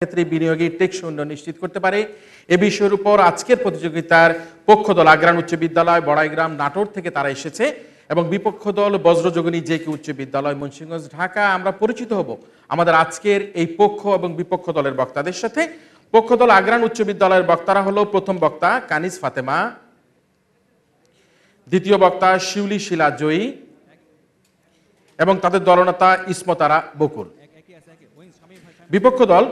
ক্ষেত্রে বিনিয়োগে টেকসই উন্নয়ন নিশ্চিত করতে পারে এ বিষয়ের উপর আজকের প্রতিযোগিতার পক্ষ দল আগ্রান উচ্চ বিদ্যালয় বড়াইগ্রাম নাটোর থেকে তারা এসেছে এবং বিপক্ষ দল বজ্রযোগিনী জে কে উচ্চ বিদ্যালয় মুন্সিগঞ্জ ঢাকা আমরা পরিচিত হব আমাদের আজকের এই পক্ষ এবং বিপক্ষ দলের বক্তাদের সাথে পক্ষ দল আগ্রান উচ্চ বিদ্যালয়ের বক্তারা হলো প্রথম বক্তা কানিস ফাতেমা দ্বিতীয় বক্তা শিউলি শিলা জয়ী এবং তাদের দলনেতা ইসমতারা বকুল বিপক্ষ দল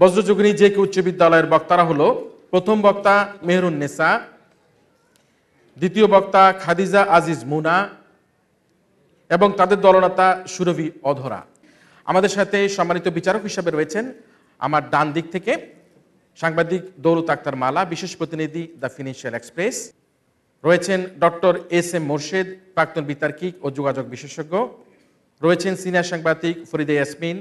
বজ্রযোগিনী যে কে উচ্চ বিদ্যালয়ের বক্তারা হলো প্রথম বক্তা মেহরুন নেসা দ্বিতীয় বক্তা খাদিজা আজিজ মুনা এবং তাদের দলনেতা সুরভি অধরা আমাদের সাথে সম্মানিত বিচারক হিসাবে রয়েছেন আমার ডান দিক থেকে সাংবাদিক দৌলত আক্তার মালা বিশেষ প্রতিনিধি দ্য ফিনান্সিয়াল এক্সপ্রেস রয়েছেন ডক্টর এস এম মোর্শেদ প্রাক্তন বিতার্কিক ও যোগাযোগ বিশেষজ্ঞ রয়েছেন সিনিয়র সাংবাদিক ফরিদে ইয়াসমিন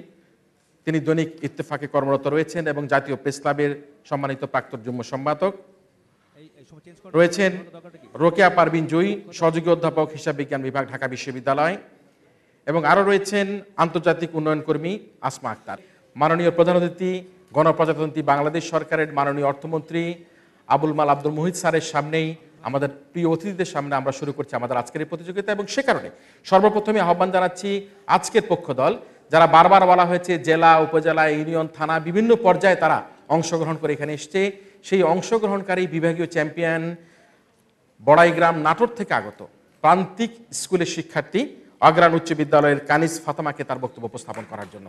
তিনি দৈনিক ইত্তেফাকে কর্মরত রয়েছেন এবং জাতীয় প্রেস ক্লাবের সম্মানিত প্রাক্তন যুগ্ম সম্পাদক রয়েছেন রোকেয়া পারবিন জয়ী সহযোগী অধ্যাপক হিসাব বিজ্ঞান বিভাগ ঢাকা বিশ্ববিদ্যালয় এবং আরও রয়েছেন আন্তর্জাতিক উন্নয়ন কর্মী আসমা আক্তার মাননীয় প্রধান অতিথি গণপ্রজাতন্ত্রী বাংলাদেশ সরকারের মাননীয় অর্থমন্ত্রী আবুল মাল আব্দুল মোহিত স্যারের সামনেই আমাদের প্রিয় অতিথিদের সামনে আমরা শুরু করছি আমাদের আজকের এই প্রতিযোগিতা এবং সে কারণে সর্বপ্রথমে আহ্বান জানাচ্ছি আজকের পক্ষ দল যারা বারবার বলা হয়েছে জেলা উপজেলা ইউনিয়ন থানা বিভিন্ন পর্যায়ে তারা অংশগ্রহণ করে এখানে এসছে সেই অংশগ্রহণকারী বিভাগীয় চ্যাম্পিয়ন বড়াইগ্রাম নাটোর থেকে আগত প্রান্তিক স্কুলের শিক্ষার্থী অগ্রাণ উচ্চ বিদ্যালয়ের কানিস ফাতেমাকে তার বক্তব্য উপস্থাপন করার জন্য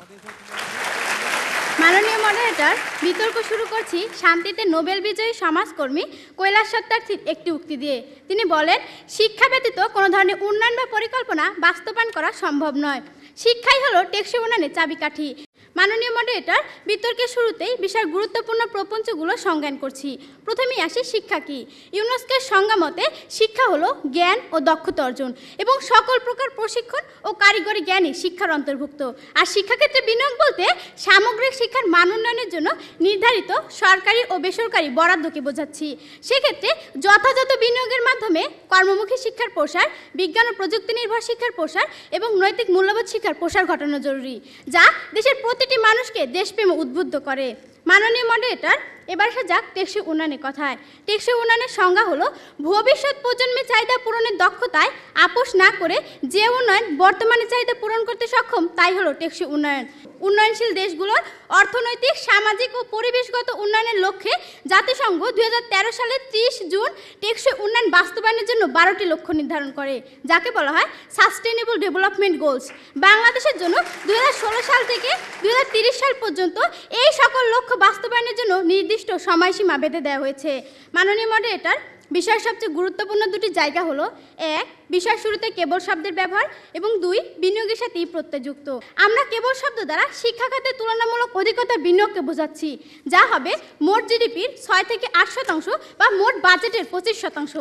মাননীয় মডারেটর বিতর্ক শুরু করছি শান্তিতে নোবেল বিজয়ী সমাজকর্মী কৈলাস সত্তার একটি উক্তি দিয়ে তিনি বলেন শিক্ষা ব্যতীত কোনো ধরনের উন্নয়ন বা পরিকল্পনা বাস্তবায়ন করা সম্ভব নয় শিক্ষাই হলো টেকসই উন্নয়নের চাবিকাঠি মাননীয় মডারেটর বিতর্কের শুরুতেই বিশাল গুরুত্বপূর্ণ প্রপঞ্চগুলো সংজ্ঞান করছি প্রথমেই আসি শিক্ষা কি ইউনেস্কের সংজ্ঞা মতে শিক্ষা হলো জ্ঞান ও দক্ষতা অর্জন এবং সকল প্রকার প্রশিক্ষণ ও কারিগরি জ্ঞানই শিক্ষার অন্তর্ভুক্ত আর শিক্ষাক্ষেত্রে বিনিয়োগ বলতে সামগ্রিক শিক্ষার মান উন্নয়নের জন্য নির্ধারিত সরকারি ও বেসরকারি বরাদ্দকে বোঝাচ্ছি সেক্ষেত্রে যথাযথ বিনিয়োগের মাধ্যমে কর্মমুখী শিক্ষার প্রসার বিজ্ঞান ও প্রযুক্তি নির্ভর শিক্ষার প্রসার এবং নৈতিক মূল্যবোধ শিক্ষার প্রসার ঘটানো জরুরি যা দেশের প্রতি প্রতিটি মানুষকে দেশপ্রেম উদ্বুদ্ধ করে মাননীয় মডারেটার এবার আসা যাক টেকসই উন্নয়নের কথায় টেকসই উন্নয়নের সংজ্ঞা হলো ভবিষ্যৎ প্রজন্মের চাহিদা পূরণের দক্ষতায় আপোষ না করে যে উন্নয়ন বর্তমানে চাহিদা পূরণ করতে সক্ষম তাই হলো টেকসই উন্নয়ন উন্নয়নশীল দেশগুলোর অর্থনৈতিক সামাজিক ও পরিবেশগত উন্নয়নের লক্ষ্যে জাতিসংঘ দু সালের ত্রিশ জুন টেকসই উন্নয়ন বাস্তবায়নের জন্য বারোটি লক্ষ্য নির্ধারণ করে যাকে বলা হয় সাস্টেনেবল ডেভেলপমেন্ট গোলস বাংলাদেশের জন্য দু সাল থেকে দু সাল পর্যন্ত এই সকল লক্ষ্য বাস্তবায়নের জন্য নির্দিষ্ট নির্দিষ্ট সময়সীমা বেঁধে দেওয়া হয়েছে মাননীয় মডারেটার বিষয়ের সবচেয়ে গুরুত্বপূর্ণ দুটি জায়গা হলো এক বিষয় শুরুতে কেবল শব্দের ব্যবহার এবং দুই বিনিয়োগের সাথে প্রত্যযুক্ত আমরা কেবল শব্দ দ্বারা শিক্ষা খাতে তুলনামূলক অধিকতা বিনিয়োগকে বোঝাচ্ছি যা হবে মোট জিডিপির ছয় থেকে আট শতাংশ বা মোট বাজেটের পঁচিশ শতাংশ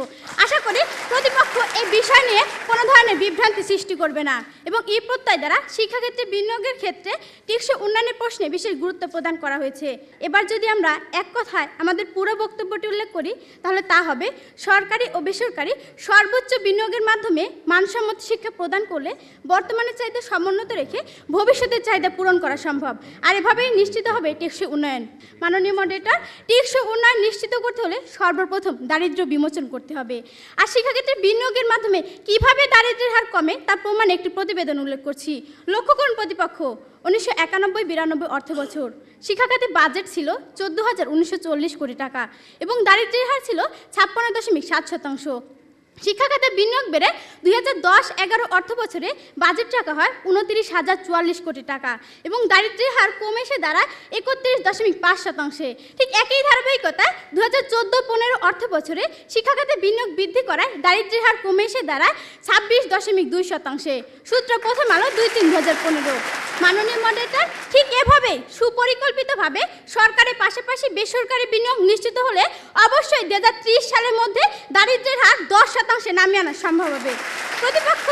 আশা করি প্রতিপক্ষ এই বিষয় নিয়ে কোনো ধরনের বিভ্রান্তি সৃষ্টি করবে না এবং এই প্রত্যয় দ্বারা শিক্ষাক্ষেত্রে বিনিয়োগের ক্ষেত্রে টেকসই উন্নয়নের প্রশ্নে বিশেষ গুরুত্ব প্রদান করা হয়েছে এবার যদি আমরা এক কথায় আমাদের পুরো বক্তব্যটি উল্লেখ করি তাহলে তা হবে সরকারি ও বেসরকারি সর্বোচ্চ বিনিয়োগের মাধ্যমে মানসম্মত শিক্ষা প্রদান করলে বর্তমানে চাহিদা সমুন্নত রেখে ভবিষ্যতের চাহিদা পূরণ করা সম্ভব আর এভাবেই নিশ্চিত হবে টেকসই উন্নয়ন মাননীয় মডেটার টেকসই উন্নয়ন নিশ্চিত করতে হলে সর্বপ্রথম দারিদ্র বিমোচন করতে হবে আর শিক্ষাক্ষেত্রে বিনিয়োগের মাধ্যমে কিভাবে দারিদ্রের হার কমে তার প্রমাণ একটি প্রতিবেদন উল্লেখ করছি লক্ষ্য করুন প্রতিপক্ষ উনিশশো একানব্বই বিরানব্বই অর্থ বছর শিক্ষাখাতে বাজেট ছিল চোদ্দো হাজার উনিশশো চল্লিশ কোটি টাকা এবং দারিদ্র্যের হার ছিল ছাপ্পান্ন দশমিক সাত শতাংশ শিক্ষাখাতে বিনিয়োগ বেড়ে দুই হাজার দশ এগারো অর্থ বছরে বাজেট টাকা হয় উনত্রিশ হাজার চুয়াল্লিশ কোটি টাকা এবং দারিদ্র্যের হার কমে এসে দাঁড়ায় একত্রিশ দশমিক পাঁচ শতাংশে ঠিক একই ধারাবাহিকতায় দু হাজার চোদ্দো পনেরো অর্থ বছরে শিক্ষাখাতে বিনিয়োগ বৃদ্ধি করায় দারিদ্র্যের হার কমে এসে দাঁড়ায় ছাব্বিশ দশমিক দুই শতাংশে সূত্র প্রথম আলো দুই তিন দু হাজার পনেরো মাননীয় মডারেটর ঠিক এভাবে সুপরিকল্পিতভাবে সরকারের পাশাপাশি বেসরকারি বিনিয়োগ নিশ্চিত হলে অবশ্যই দু সালের মধ্যে দারিদ্র্যের হার দশ শতাংশে নামিয়ে আনা সম্ভব হবে প্রতিপক্ষ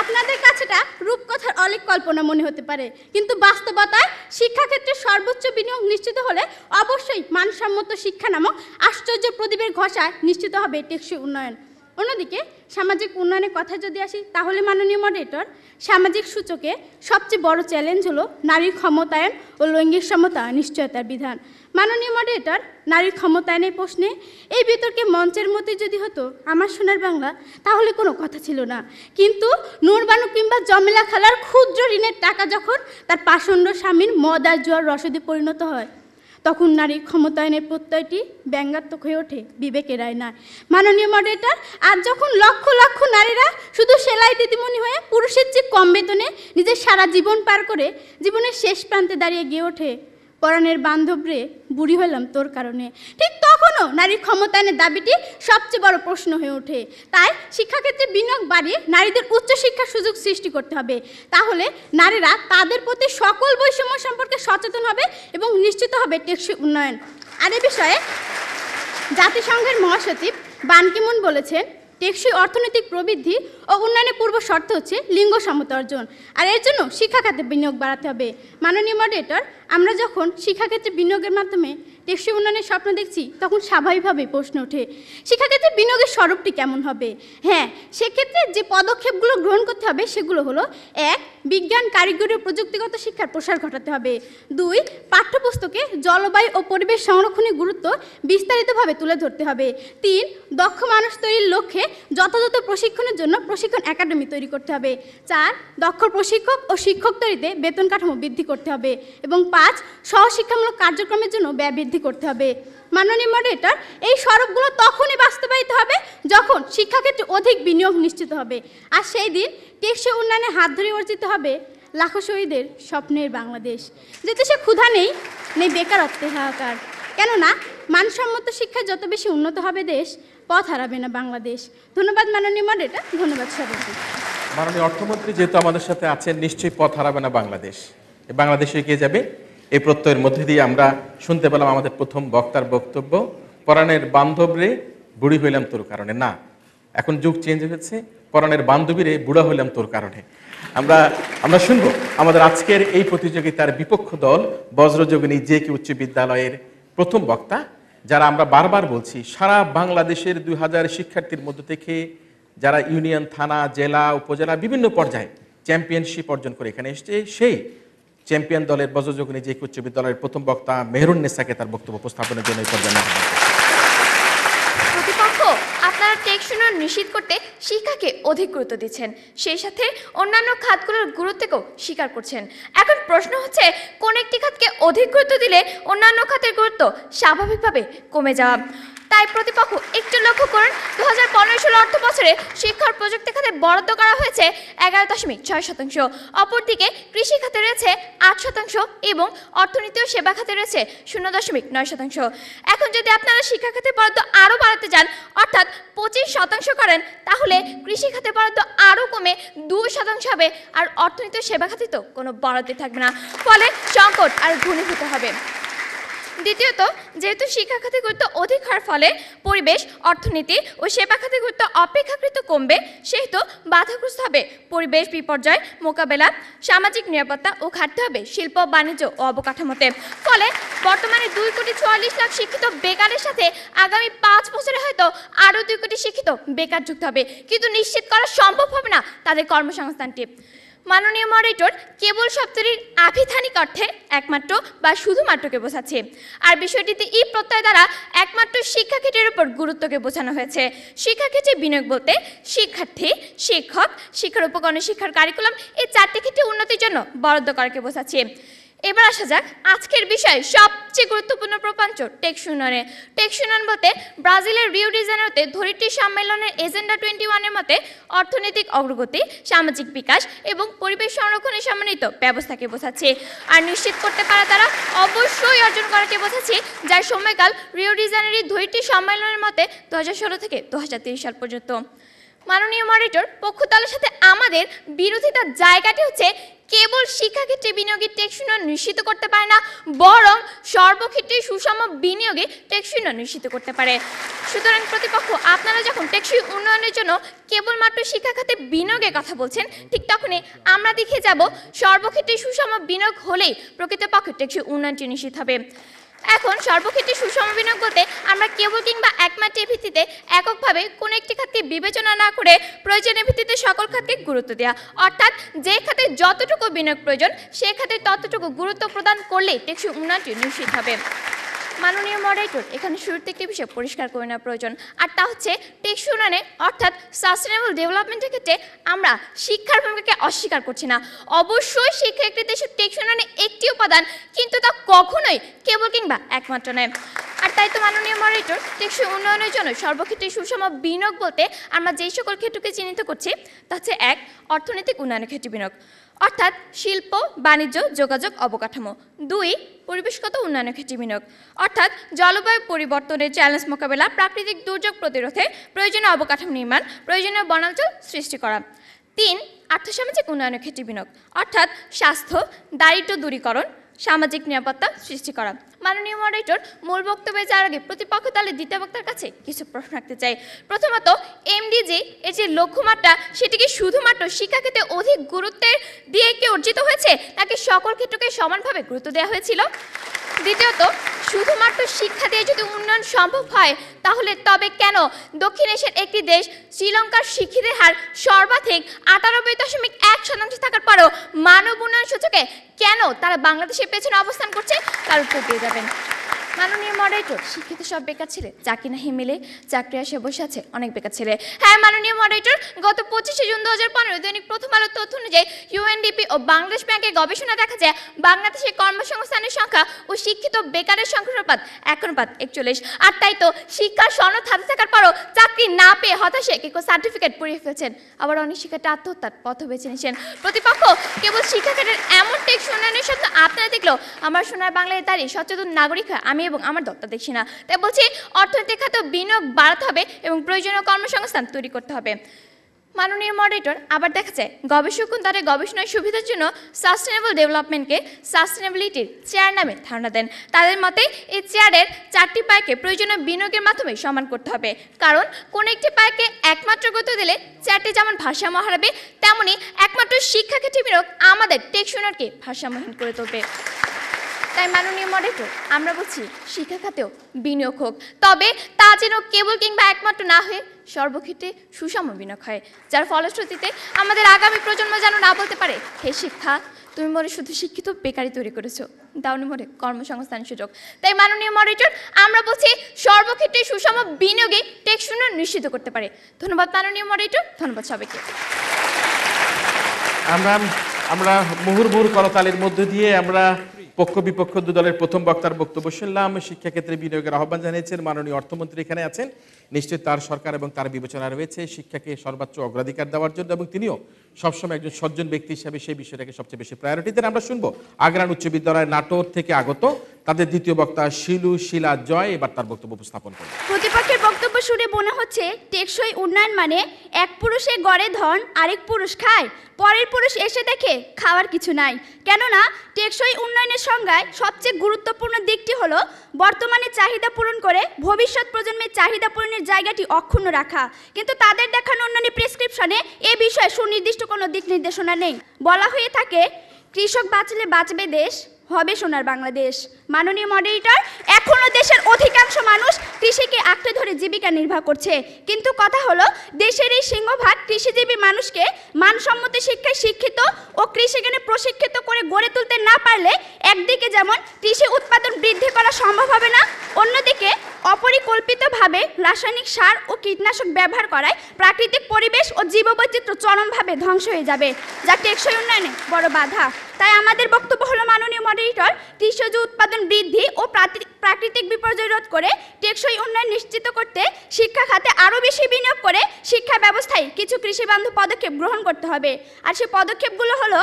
আপনাদের কাছেটা রূপকথার অনেক কল্পনা মনে হতে পারে কিন্তু বাস্তবতায় শিক্ষাক্ষেত্রে সর্বোচ্চ বিনিয়োগ নিশ্চিত হলে অবশ্যই মানসম্মত শিক্ষা নামক আশ্চর্য প্রদীপের ঘষায় নিশ্চিত হবে টেকসই উন্নয়ন অন্যদিকে সামাজিক উন্নয়নের কথা যদি আসি তাহলে মাননীয় মডারেটর সামাজিক সূচকে সবচেয়ে বড় চ্যালেঞ্জ হলো নারীর ক্ষমতায়ন ও লৈঙ্গিক সমতা নিশ্চয়তার বিধান মাননীয় মডারেটর নারীর ক্ষমতায়নের প্রশ্নে এই বিতর্কে মঞ্চের মতে যদি হতো আমার সোনার বাংলা তাহলে কোনো কথা ছিল না কিন্তু নোরবানু কিংবা জমেলা খেলার ক্ষুদ্র ঋণের টাকা যখন তার পাষণ্ড স্বামীর মদ আর জোয়ার রসদে পরিণত হয় তখন নারীর ক্ষমতায়নের প্রত্যয়টি ব্যঙ্গাত্মক হয়ে ওঠে বিবেকের রায় নয় মাননীয় মডেটার আজ যখন লক্ষ লক্ষ নারীরা শুধু সেলাই দিদিমণি হয়ে পুরুষের চেয়ে কম বেতনে নিজের সারা জীবন পার করে জীবনের শেষ প্রান্তে দাঁড়িয়ে গিয়ে ওঠে পরাণের বান্ধব রে বুড়ি হলাম তোর কারণে ঠিক তখনও নারীর ক্ষমতায়নের দাবিটি সবচেয়ে বড় প্রশ্ন হয়ে ওঠে তাই শিক্ষাক্ষেত্রে বিনিয়োগ বাড়িয়ে নারীদের উচ্চশিক্ষার সুযোগ সৃষ্টি করতে হবে তাহলে নারীরা তাদের প্রতি সকল বৈষম্য সম্পর্কে সচেতন হবে এবং নিশ্চিত হবে টেকসই উন্নয়ন আর এ বিষয়ে জাতিসংঘের মহাসচিব বানকিমুন বলেছেন টেকসই অর্থনৈতিক প্রবৃদ্ধি ও উন্নয়নের পূর্ব শর্ত হচ্ছে লিঙ্গ সমতা অর্জন আর এর জন্য শিক্ষা বিনিয়োগ বাড়াতে হবে মাননীয় মডেটর আমরা যখন শিক্ষাক্ষেত্রে বিনিয়োগের মাধ্যমে দেশীয় উন্নয়নের স্বপ্ন দেখছি তখন স্বাভাবিকভাবেই প্রশ্ন ওঠে শিক্ষাক্ষেত্রে বিনিয়োগের স্বরূপটি কেমন হবে হ্যাঁ সেক্ষেত্রে যে পদক্ষেপগুলো গ্রহণ করতে হবে সেগুলো হলো এক বিজ্ঞান কারিগরি ও প্রযুক্তিগত শিক্ষার প্রসার ঘটাতে হবে দুই পাঠ্যপুস্তকে জলবায়ু ও পরিবেশ সংরক্ষণের গুরুত্ব বিস্তারিতভাবে তুলে ধরতে হবে তিন দক্ষ মানুষ তৈরির লক্ষ্যে যথাযথ প্রশিক্ষণের জন্য প্রশিক্ষণ একাডেমি তৈরি করতে হবে চার দক্ষ প্রশিক্ষক ও শিক্ষক তৈরিতে বেতন কাঠামো বৃদ্ধি করতে হবে এবং পাঁচ সহশিক্ষামূলক কার্যক্রমের জন্য ব্যয় বৃদ্ধি করতে হবে মাননীয় মডারেটর এই সড়কগুলো তখনই বাস্তবায়িত হবে যখন শিক্ষাক্ষেত্রে অধিক বিনিয়োগ নিশ্চিত হবে আর সেই দিন টেকসই উন্নয়নে হাত ধরে অর্জিত হবে লাখো শহীদের স্বপ্নের বাংলাদেশ যেহেতু সে ক্ষুধা নেই নেই বেকারত্বের হাহাকার কেননা মানসম্মত শিক্ষা যত বেশি উন্নত হবে দেশ পথ হারাবে না বাংলাদেশ ধন্যবাদ মাননীয় মডেটা ধন্যবাদ সবাইকে মাননীয় অর্থমন্ত্রী যেহেতু আমাদের সাথে আছেন নিশ্চয়ই পথ হারাবে না বাংলাদেশ বাংলাদেশে এগিয়ে যাবে এই প্রত্যয়ের মধ্যে দিয়ে আমরা শুনতে পেলাম আমাদের প্রথম বক্তার বক্তব্য পরাণের বান্ধব রে বুড়ি হইলাম তোর কারণে না এখন যুগ চেঞ্জ হয়েছে পরাণের বান্ধবীরে বুড়া হইলাম তোর কারণে আমরা আমরা শুনব আমাদের আজকের এই প্রতিযোগিতার বিপক্ষ দল বজ্রযোগিনী জে কে উচ্চ বিদ্যালয়ের প্রথম বক্তা যারা আমরা বারবার বলছি সারা বাংলাদেশের দুই হাজার শিক্ষার্থীর মধ্য থেকে যারা ইউনিয়ন থানা জেলা উপজেলা বিভিন্ন পর্যায়ে চ্যাম্পিয়নশিপ অর্জন করে এখানে এসছে সেই চ্যাম্পিয়ন দলের বজ্রযোগিনী নিজে উচ্চ বিদ্যালয়ের প্রথম বক্তা মেহরুন নেসাকে তার বক্তব্য উপস্থাপনের জন্য প্রতিপক্ষ আপনারা টেকশন নিশ্চিত করতে শিক্ষাকে অধিক গুরুত্ব দিচ্ছেন সেই সাথে অন্যান্য খাতগুলোর গুরুত্বকেও স্বীকার করছেন এখন প্রশ্ন হচ্ছে কোন একটি খাতকে অধিক গুরুত্ব দিলে অন্যান্য খাতের গুরুত্ব স্বাভাবিকভাবে কমে যাওয়া তাই প্রতিপক্ষ একটু লক্ষ্য করুন দু হাজার পনেরো ষোলো অর্থ বছরে শিক্ষার প্রযুক্তি খাতে বরাদ্দ করা হয়েছে এগারো দশমিক ছয় শতাংশ অপরদিকে কৃষি খাতে রয়েছে আট শতাংশ এবং অর্থনীতি ও সেবা খাতে রয়েছে শূন্য দশমিক নয় শতাংশ এখন যদি আপনারা শিক্ষা খাতে বরাদ্দ আরও বাড়াতে চান অর্থাৎ পঁচিশ শতাংশ করেন তাহলে কৃষি খাতে বরাদ্দ আরও কমে দুই শতাংশ হবে আর অর্থনীতি সেবা খাতে তো কোনো বরাদ্দই থাকবে না ফলে সংকট আর ঘনীভূত হবে দ্বিতীয়ত যেহেতু শিক্ষা খাতে গুরুত্ব অধিক হওয়ার ফলে পরিবেশ অর্থনীতি ও সেবা খাতে গুরুত্ব অপেক্ষাকৃত কমবে সেহেতু বাধাগ্রস্ত হবে পরিবেশ বিপর্যয় মোকাবেলা সামাজিক নিরাপত্তা ও ঘাটতে হবে শিল্প বাণিজ্য ও অবকাঠামোতে ফলে বর্তমানে দুই কোটি চুয়াল্লিশ লাখ শিক্ষিত বেকারের সাথে আগামী পাঁচ বছরে হয়তো আরও দুই কোটি শিক্ষিত বেকার যুক্ত হবে কিন্তু নিশ্চিত করা সম্ভব হবে না তাদের কর্মসংস্থানটি মাননীয় মডারেটর কেবল শব্দটির আভিধানিক অর্থে একমাত্র বা শুধুমাত্রকে বোঝাচ্ছে আর বিষয়টিতে ই প্রত্যয় দ্বারা একমাত্র শিক্ষাক্ষেত্রের উপর গুরুত্বকে বোঝানো হয়েছে শিক্ষাক্ষেত্রে বিনিয়োগ বলতে শিক্ষার্থী শিক্ষক শিক্ষার উপকরণ শিক্ষার কারিকুলাম এই চারটি ক্ষেত্রে উন্নতির জন্য বরাদ্দ করাকে বোঝাচ্ছে এবার আসা যাক আজকের বিষয় সবচেয়ে গুরুত্বপূর্ণ প্রপঞ্চ টেকসুনরে টেকসুনন বলতে ব্রাজিলের রিও ডিজাইনারতে ধরিত্রী সম্মেলনের এজেন্ডা টোয়েন্টি ওয়ানের মতে অর্থনৈতিক অগ্রগতি সামাজিক বিকাশ এবং পরিবেশ সংরক্ষণে সমন্বিত ব্যবস্থাকে বোঝাচ্ছে আর নিশ্চিত করতে পারা তারা অবশ্যই অর্জন করাকে বোঝাচ্ছে যার সময়কাল রিও ডিজাইনারি ধরিত্রী সম্মেলনের মতে দু থেকে দু সাল পর্যন্ত মাননীয় পক্ষ পক্ষতালের সাথে আমাদের বিরোধিতার জায়গাটি হচ্ছে কেবল শিক্ষাক্ষেত্রে বিনিয়োগের টেকসুনন নিশ্চিত করতে পারে না বরং সর্বক্ষেত্রে সুষম বিনিয়োগে টেকসুনন নিশ্চিত করতে পারে সুতরাং প্রতিপক্ষ আপনারা যখন টেকসই উন্নয়নের জন্য কেবলমাত্র শিক্ষা খাতে বিনিয়োগের কথা বলছেন ঠিক তখনই আমরা দেখে যাব সর্বক্ষেত্রে সুষম বিনিয়োগ হলেই প্রকৃতপক্ষে টেকসই উন্নয়নটি নিশ্চিত হবে এখন সর্বক্ষেত্রে সুষম বিনিয়োগ বলতে আমরা কেবল কিংবা একমাত্রের ভিত্তিতে এককভাবে কোনো একটি খাতে বিবেচনা না করে প্রয়োজনের ভিত্তিতে সকল খাতকে গুরুত্ব দেওয়া অর্থাৎ যে খাতে যতটুকু বিনিয়োগ প্রয়োজন সে খাতে ততটুকু গুরুত্ব প্রদান করলেই টেকসই উন্নয়নটি নিশ্চিত হবে মাননীয় মডারেটর এখানে শুরুর থেকে বিষয় পরিষ্কার করে নেওয়া প্রয়োজন আর তা হচ্ছে টেকসই উন্নয়নে অর্থাৎ সাস্টেনেবল ডেভেলপমেন্টের ক্ষেত্রে আমরা শিক্ষার ভূমিকাকে অস্বীকার করছি না অবশ্যই শিক্ষা একটি দেশের টেকসই উন্নয়নে একটি উপাদান কিন্তু তা কখনোই কেবল কিংবা একমাত্র নয় আর তাই তো মাননীয় মডারেটর টেকসই উন্নয়নের জন্য সর্বক্ষেত্রে সুষম বিনিয়োগ বলতে আমরা যেই সকল ক্ষেত্রকে চিহ্নিত করছি তা হচ্ছে এক অর্থনৈতিক উন্নয়নের ক্ষেত্রে বিনিয়োগ অর্থাৎ শিল্প বাণিজ্য যোগাযোগ অবকাঠামো দুই পরিবেশগত উন্নয়নের ক্ষেত্রে বিনিয়োগ অর্থাৎ জলবায়ু পরিবর্তনের চ্যালেঞ্জ মোকাবেলা প্রাকৃতিক দুর্যোগ প্রতিরোধে প্রয়োজনীয় অবকাঠামো নির্মাণ প্রয়োজনীয় বনাঞ্চল সৃষ্টি করা তিন আর্থসামাজিক উন্নয়নের ক্ষেত্রে বিনিয়োগ অর্থাৎ স্বাস্থ্য দারিদ্র দূরীকরণ সামাজিক নিরাপত্তা সৃষ্টি করা মাননীয় মডারেটর মূল বক্তব্যে যাওয়ার আগে প্রতিপক্ষ দলের দ্বিতীয় বক্তার কাছে কিছু প্রশ্ন রাখতে চাই প্রথমত এমডিজি এর যে লক্ষ্যমাত্রা সেটিকে শুধুমাত্র শিক্ষাক্ষেত্রে অধিক গুরুত্বের দিয়ে কি অর্জিত হয়েছে নাকি সকল ক্ষেত্রকে সমানভাবে গুরুত্ব দেওয়া হয়েছিল দ্বিতীয়ত শুধুমাত্র শিক্ষা দিয়ে যদি উন্নয়ন সম্ভব হয় তাহলে তবে কেন দক্ষিণ এশিয়ার একটি দেশ শ্রীলঙ্কার শিক্ষিতের হার সর্বাধিক আটানব্বই দশমিক এক শতাংশ থাকার পরও মানব উন্নয়ন সূচকে কেন তারা বাংলাদেশের পেছনে অবস্থান করছে তার উত্তর দিয়ে Kevin. মাননীয় মডারেটর শিক্ষিত সব বেকার ছেলে চাকরি না হিমেলে চাকরি আসে বসে আছে অনেক বেকার ছেলে হ্যাঁ মাননীয় মডারেটর গত পঁচিশে জুন দু হাজার পনেরো দৈনিক প্রথম আলোর তথ্য অনুযায়ী ইউএনডিপি ও বাংলাদেশ ব্যাংকের গবেষণা দেখা যায় বাংলাদেশের কর্মসংস্থানের সংখ্যা ও শিক্ষিত বেকারের সংখ্যানুপাত এক অনুপাত একচল্লিশ আর তাই তো শিক্ষার সনদ হাতে থাকার পরও চাকরি না পেয়ে হতাশে কে কেউ সার্টিফিকেট পড়িয়ে ফেলছেন আবার অনেক শিক্ষাটা আত্মহত্যার পথ বেছে নিয়েছেন প্রতিপক্ষ কেবল শিক্ষাক্ষেত্রের এমন টেক উন্নয়নের সাথে আপনারা দেখলো আমার সোনার বাংলায় দাঁড়িয়ে সচেতন নাগরিক আমি আমি এবং আমার দপ্তর দেখছি না তাই বলছি অর্থনৈতিক খাতে বিনিয়োগ বাড়াতে হবে এবং প্রয়োজনীয় কর্মসংস্থান তৈরি করতে হবে মাননীয় মডারেটর আবার দেখা যায় গবেষক তাদের গবেষণার সুবিধার জন্য সাস্টেনেবল ডেভেলপমেন্টকে সাস্টেনেবিলিটির চেয়ার নামে ধারণা দেন তাদের মতে এই চেয়ারের চারটি পায়কে প্রয়োজনীয় বিনিয়োগের মাধ্যমে সমান করতে হবে কারণ কোন একটি পায়কে একমাত্র গতি দিলে চেয়ারটি যেমন ভারসাম্য হারাবে তেমনই একমাত্র শিক্ষাক্ষেত্রে বিনিয়োগ আমাদের টেকশনারকে ভারসাম্যহীন করে তুলবে তাই মাননীয় মডেটর আমরা বলছি শিক্ষা খাতেও বিনিয়োগ হোক তবে তা যেন কেবল কিংবা একমাত্র না হয়ে সর্বক্ষেত্রে সুষম বিনিয়োগ হয় যার ফলশ্রুতিতে আমাদের আগামী প্রজন্ম যেন না বলতে পারে হে শিক্ষা তুমি মনে শুধু শিক্ষিত বেকারি তৈরি করেছো দাউনি মনে কর্মসংস্থান সুযোগ তাই মাননীয় মডেটর আমরা বলছি সর্বক্ষেত্রে সুষম বিনিয়োগে টেকসুন নিশ্চিত করতে পারে ধন্যবাদ মাননীয় মডেটর ধন্যবাদ সবাইকে আমরা আমরা মুহুর্মুহুর করতালির মধ্য দিয়ে আমরা পক্ষ বিপক্ষ দু দলের প্রথম বক্তার বক্তব্য শুনলাম শিক্ষাক্ষেত্রে বিনিয়োগের আহ্বান জানিয়েছেন মাননীয় অর্থমন্ত্রী এখানে আছেন নিশ্চয়ই তার সরকার এবং তার বিবেচনা রয়েছে শিক্ষাকে সর্বোচ্চ অগ্রাধিকার দেওয়ার জন্য এবং তিনিও সবসময় একজন সজ্জন ব্যক্তি হিসাবে সেই বিষয়টাকে সবচেয়ে বেশি প্রায়োরিটি দেন আমরা শুনবো আগ্রান উচ্চ বিদ্যালয়ের নাটোর থেকে আগত তাদের দ্বিতীয় বক্তা শিলু শিলা জয় এবার তার বক্তব্য উপস্থাপন করেন প্রতিপক্ষের বক্তব্য শুনে মনে হচ্ছে টেকসই উন্নয়ন মানে এক পুরুষে গড়ে ধন আরেক পুরুষ খায় পরের পুরুষ এসে দেখে খাওয়ার কিছু নাই কেননা টেকসই উন্নয়নের সংজ্ঞায় সবচেয়ে গুরুত্বপূর্ণ দিকটি হলো বর্তমানে চাহিদা পূরণ করে ভবিষ্যৎ প্রজন্মের চাহিদা পূরণের জায়গাটি অক্ষুণ্ণ রাখা কিন্তু তাদের দেখানো উন্নয়নের প্রেসক্রিপশনে এ বিষয়ে সুনির্দিষ্ট কোনো দিক নির্দেশনা নেই বলা হয়ে থাকে কৃষক বাঁচলে বাঁচবে দেশ হবে সোনার বাংলাদেশ মাননীয় মডারেটর এখনও দেশের অধিকাংশ মানুষ কৃষিকে আঁকড়ে ধরে জীবিকা নির্বাহ করছে কিন্তু কথা হলো দেশের এই সিংহভাগ কৃষিজীবী মানুষকে মানসম্মত শিক্ষায় শিক্ষিত ও কৃষিজ্ঞানে প্রশিক্ষিত করে গড়ে তুলতে না পারলে একদিকে যেমন কৃষি উৎপাদন বৃদ্ধি করা সম্ভব হবে না অন্যদিকে অপরিকল্পিতভাবে রাসায়নিক সার ও কীটনাশক ব্যবহার করায় প্রাকৃতিক পরিবেশ ও জীববৈচিত্র্য চরমভাবে ধ্বংস হয়ে যাবে যা টেকসই উন্নয়নে বড় বাধা তাই আমাদের বক্তব্য হলো মাননীয় মডেল ক্রেডিটর কৃষজ উৎপাদন বৃদ্ধি ও প্রাকৃতিক বিপর্যয় রোধ করে টেকসই উন্নয়ন নিশ্চিত করতে শিক্ষা খাতে আরও বেশি বিনিয়োগ করে শিক্ষা ব্যবস্থায় কিছু কৃষি বান্ধব পদক্ষেপ গ্রহণ করতে হবে আর সেই পদক্ষেপগুলো হল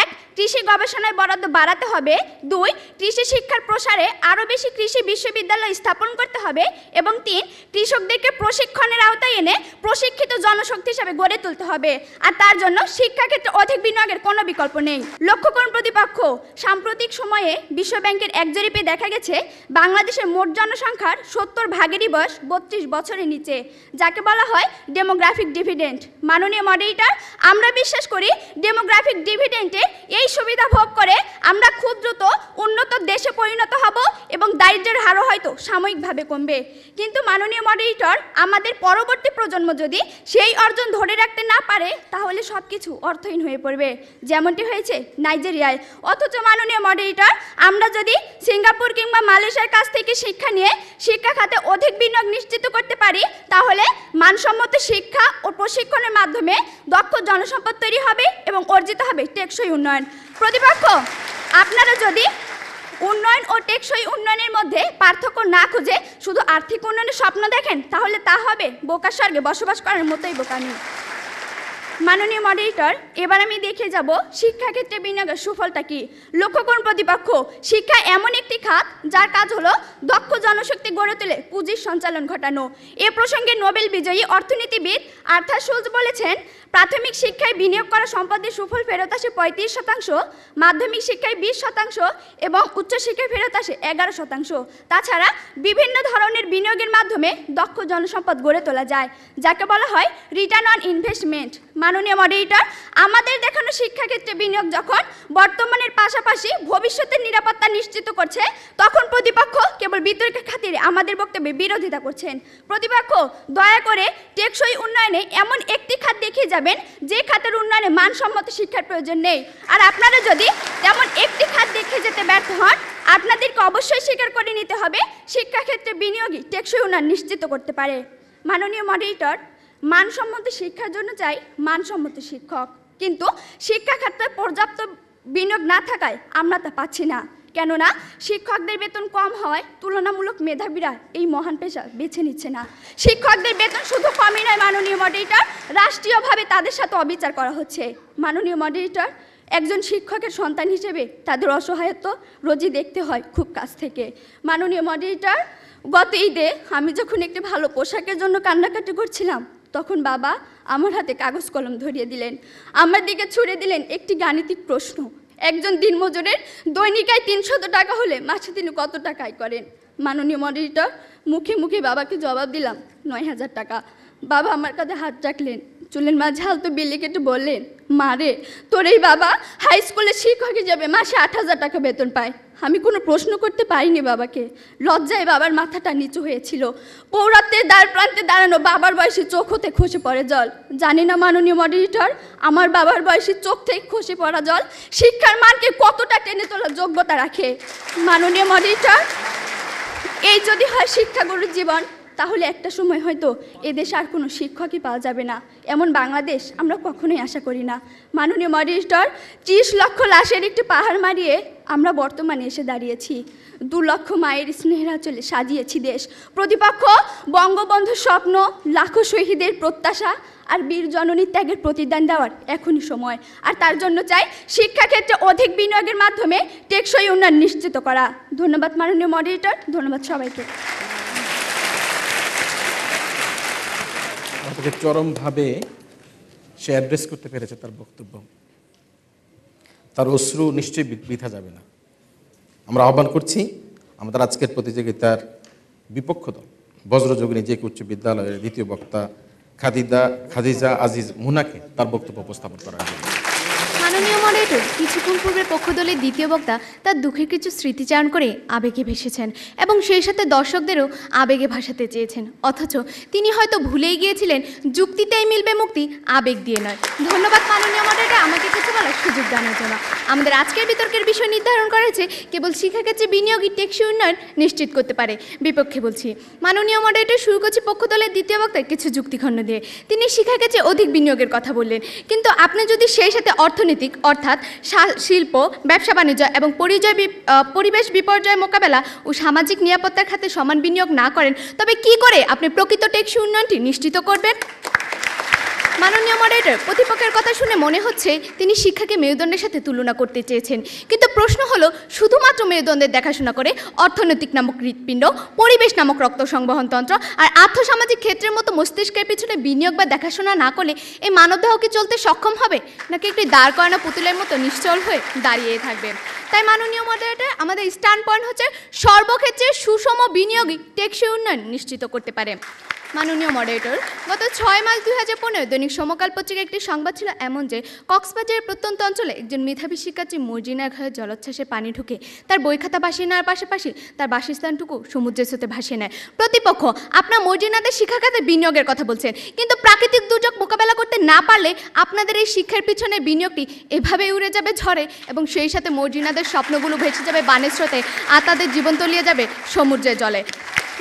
এক কৃষি গবেষণায় বরাদ্দ বাড়াতে হবে দুই কৃষি শিক্ষার প্রসারে আরও বেশি কৃষি বিশ্ববিদ্যালয় স্থাপন করতে হবে এবং তিন কৃষকদেরকে প্রশিক্ষণের আওতায় এনে প্রশিক্ষিত জনশক্তি হিসাবে গড়ে তুলতে হবে আর তার জন্য শিক্ষাক্ষেত্রে অধিক বিনিয়োগের কোনো বিকল্প নেই লক্ষ্য করুন প্রতিপক্ষ সাম্প্রতিক সময়ে বিশ্বব্যাংকের এক জরিপে দেখা গেছে বাংলাদেশের মোট জনসংখ্যার সত্তর ভাগেরই বয়স বত্রিশ বছরের নিচে যাকে বলা হয় ডেমোগ্রাফিক ডিভিডেন্ট মাননীয় মডেরেটার আমরা বিশ্বাস করি ডেমোগ্রাফিক ডিভিডেন্টে এই সুবিধা ভোগ করে আমরা খুব দ্রুত উন্নত দেশে পরিণত হব এবং দারিদ্রের হারও হয়তো সাময়িকভাবে কমবে কিন্তু মাননীয় মডেরেটর আমাদের পরবর্তী প্রজন্ম যদি সেই অর্জন ধরে রাখতে না পারে তাহলে সব কিছু অর্থহীন হয়ে পড়বে যেমনটি হয়েছে নাইজেরিয়ায় অথচ মাননীয় মডেল মডারেটর আমরা যদি সিঙ্গাপুর কিংবা মালয়েশিয়ার কাছ থেকে শিক্ষা নিয়ে শিক্ষা খাতে অধিক বিনিয়োগ নিশ্চিত করতে পারি তাহলে মানসম্মত শিক্ষা ও প্রশিক্ষণের মাধ্যমে দক্ষ জনসম্পদ তৈরি হবে এবং অর্জিত হবে টেকসই উন্নয়ন প্রতিপক্ষ আপনারা যদি উন্নয়ন ও টেকসই উন্নয়নের মধ্যে পার্থক্য না খুঁজে শুধু আর্থিক উন্নয়নের স্বপ্ন দেখেন তাহলে তা হবে বোকার স্বর্গে বসবাস করার মতোই বোকামি মাননীয় মডারেটর এবার আমি দেখে যাব শিক্ষাক্ষেত্রে বিনিয়োগের সুফলটা কি লক্ষ্য প্রতিপক্ষ শিক্ষা এমন একটি খাত যার কাজ হলো দক্ষ জনশক্তি গড়ে তুলে পুঁজির সঞ্চালন ঘটানো এ প্রসঙ্গে নোবেল বিজয়ী অর্থনীতিবিদ আর্থার সুজ বলেছেন প্রাথমিক শিক্ষায় বিনিয়োগ করা সম্পদের সুফল ফেরত আসে পঁয়ত্রিশ শতাংশ মাধ্যমিক শিক্ষায় বিশ শতাংশ এবং উচ্চশিক্ষায় ফেরত আসে এগারো শতাংশ তাছাড়া বিভিন্ন ধরনের বিনিয়োগের মাধ্যমে দক্ষ জনসম্পদ গড়ে তোলা যায় যাকে বলা হয় রিটার্ন অন ইনভেস্টমেন্ট মাননীয় মডারেটর আমাদের দেখানো শিক্ষাক্ষেত্রে বিনিয়োগ যখন বর্তমানের পাশাপাশি ভবিষ্যতের নিরাপত্তা নিশ্চিত করছে তখন প্রতিপক্ষ কেবল বিতর্কের খাতিরে আমাদের বক্তব্যে বিরোধিতা করছেন প্রতিপক্ষ দয়া করে টেকসই উন্নয়নে এমন একটি খাত দেখিয়ে যাবেন যে খাতের উন্নয়নে মানসম্মত শিক্ষার প্রয়োজন নেই আর আপনারা যদি তেমন একটি খাত দেখে যেতে ব্যর্থ হন আপনাদেরকে অবশ্যই স্বীকার করে নিতে হবে শিক্ষাক্ষেত্রে বিনিয়োগই টেকসই উন্নয়ন নিশ্চিত করতে পারে মাননীয় মডারেটর মানসম্মত শিক্ষার জন্য চাই মানসম্মত শিক্ষক কিন্তু শিক্ষা খাতে পর্যাপ্ত বিনিয়োগ না থাকায় আমরা তা পাচ্ছি না কেননা শিক্ষকদের বেতন কম হওয়ায় তুলনামূলক মেধাবীরা এই মহান পেশা বেছে নিচ্ছে না শিক্ষকদের বেতন শুধু কমই নয় মাননীয় মডিটার রাষ্ট্রীয়ভাবে তাদের সাথে অবিচার করা হচ্ছে মাননীয় মডিটার একজন শিক্ষকের সন্তান হিসেবে তাদের অসহায়ত্ব রোজই দেখতে হয় খুব কাছ থেকে মাননীয় মডিটার গত ঈদে আমি যখন একটি ভালো পোশাকের জন্য কান্নাকাটি করছিলাম তখন বাবা আমার হাতে কাগজ কলম ধরিয়ে দিলেন আমার দিকে ছুড়ে দিলেন একটি গাণিতিক প্রশ্ন একজন দিনমজুরের দৈনিকায় তিনশত টাকা হলে মাছে তিনি কত টাকায় করেন মাননীয় মডিটর মুখে মুখে বাবাকে জবাব দিলাম নয় হাজার টাকা বাবা আমার কাছে হাত রাখলেন চুলের মাঝে তো বিলি কেটে বললেন মারে তোর এই বাবা হাই স্কুলে শিক্ষকে যাবে মাসে আট হাজার টাকা বেতন পায় আমি কোনো প্রশ্ন করতে পারিনি বাবাকে লজ্জায় বাবার মাথাটা নিচু হয়েছিল পৌরাত্মের দ্বার প্রান্তে দাঁড়ানো বাবার বয়সে চোখ হতে খসে পড়ে জল জানি না মাননীয় মডিটর আমার বাবার বয়সে চোখ থেকে খসে পড়া জল শিক্ষার মানকে কতটা টেনে তোলার যোগ্যতা রাখে মাননীয় মডিটর এই যদি হয় শিক্ষাগুরুর জীবন তাহলে একটা সময় হয়তো এদেশে আর কোনো শিক্ষকই পাওয়া যাবে না এমন বাংলাদেশ আমরা কখনোই আশা করি না মাননীয় মডিস্টর ত্রিশ লক্ষ লাশের একটি পাহাড় মারিয়ে আমরা বর্তমানে এসে দাঁড়িয়েছি দু লক্ষ মায়ের স্নেহরাচলে সাজিয়েছি দেশ প্রতিপক্ষ বঙ্গবন্ধু স্বপ্ন লাখো শহীদের প্রত্যাশা আর বীর জননী ত্যাগের প্রতিদান দেওয়ার এখনই সময় আর তার জন্য চাই শিক্ষাক্ষেত্রে অধিক বিনিয়োগের মাধ্যমে টেকসই উন্নয়ন নিশ্চিত করা ধন্যবাদ মাননীয় মডিটার ধন্যবাদ সবাইকে তাকে চরমভাবে সে অ্যাড্রেস করতে পেরেছে তার বক্তব্য তার অশ্রু নিশ্চয়ই বৃথা যাবে না আমরা আহ্বান করছি আমাদের আজকের প্রতিযোগিতার বিপক্ষ দল বজ্রযোগিনী যে উচ্চ বিদ্যালয়ের দ্বিতীয় বক্তা খাদিদা খাদিজা আজিজ মুনাকে তার বক্তব্য উপস্থাপন করার জন্য মাননীয় মডারেটর কিছুক্ষণ পূর্বে দলের দ্বিতীয় বক্তা তার দুঃখের কিছু স্মৃতিচারণ করে আবেগে ভেসেছেন এবং সেই সাথে দর্শকদেরও আবেগে ভাসাতে চেয়েছেন অথচ তিনি হয়তো ভুলেই গিয়েছিলেন যুক্তিতেই মিলবে মুক্তি আবেগ দিয়ে নয় ধন্যবাদ মাননীয় মডারেটর আমাকে কিছু বলার সুযোগ দানের জন্য আমাদের আজকের বিতর্কের বিষয় নির্ধারণ করেছে কেবল শিক্ষাক্ষেত্রে বিনিয়োগই টেকসই উন্নয়ন নিশ্চিত করতে পারে বিপক্ষে বলছি মাননীয় মডারেটর শুরু করছি পক্ষ দলের দ্বিতীয় বক্তার কিছু যুক্তিখণ্ড দিয়ে তিনি শিক্ষাক্ষেত্রে অধিক বিনিয়োগের কথা বললেন কিন্তু আপনি যদি সেই সাথে অর্থনীতি দিক অর্থাৎ শিল্প ব্যবসা বাণিজ্য এবং পরিচয় পরিবেশ বিপর্যয় মোকাবেলা ও সামাজিক নিরাপত্তার খাতে সমান বিনিয়োগ না করেন তবে কি করে আপনি প্রকৃত টেকসই উন্নয়নটি নিশ্চিত করবেন মাননীয় মডারেটর প্রতিপক্ষের কথা শুনে মনে হচ্ছে তিনি শিক্ষাকে মেরুদণ্ডের সাথে তুলনা করতে চেয়েছেন কিন্তু প্রশ্ন হলো শুধুমাত্র মেরুদণ্ডের দেখাশোনা করে অর্থনৈতিক নামক হৃৎপিণ্ড পরিবেশ নামক রক্ত সংবহনতন্ত্র আর আর্থসামাজিক ক্ষেত্রের মতো মস্তিষ্কের পিছনে বিনিয়োগ বা দেখাশোনা না করলে এই মানবদেহ কি চলতে সক্ষম হবে নাকি একটি দাঁড় করানো পুতুলের মতো নিশ্চল হয়ে দাঁড়িয়ে থাকবে তাই মাননীয় মডারেটর আমাদের স্টান পয়েন্ট হচ্ছে সর্বক্ষেত্রে সুষম বিনিয়োগই টেকসই উন্নয়ন নিশ্চিত করতে পারে মাননীয় মডারেটর গত ছয় মার্চ দুই হাজার পনেরো দৈনিক সমকাল পত্রিকা একটি সংবাদ ছিল এমন যে কক্সবাজারের প্রত্যন্ত অঞ্চলে একজন মেধাবী শিক্ষার্থী মর্জিনার ঘরে জলোচ্ছ্বাসে পানি ঢুকে তার বই খাতা ভাসিয়ে নেওয়ার পাশাপাশি তার বাসস্থানটুকু সমুদ্রের স্রোতে ভাসিয়ে নেয় প্রতিপক্ষ আপনার মর্জিনাদের শিক্ষা খাতে বিনিয়োগের কথা বলছেন কিন্তু প্রাকৃতিক দুর্যোগ মোকাবেলা করতে না পারলে আপনাদের এই শিক্ষার পিছনে বিনিয়োগটি এভাবে উড়ে যাবে ঝড়ে এবং সেই সাথে মর্জিনাদের স্বপ্নগুলো ভেসে যাবে বানের স্রোতে আর তাদের জীবন তলিয়ে যাবে সমুদ্রের জলে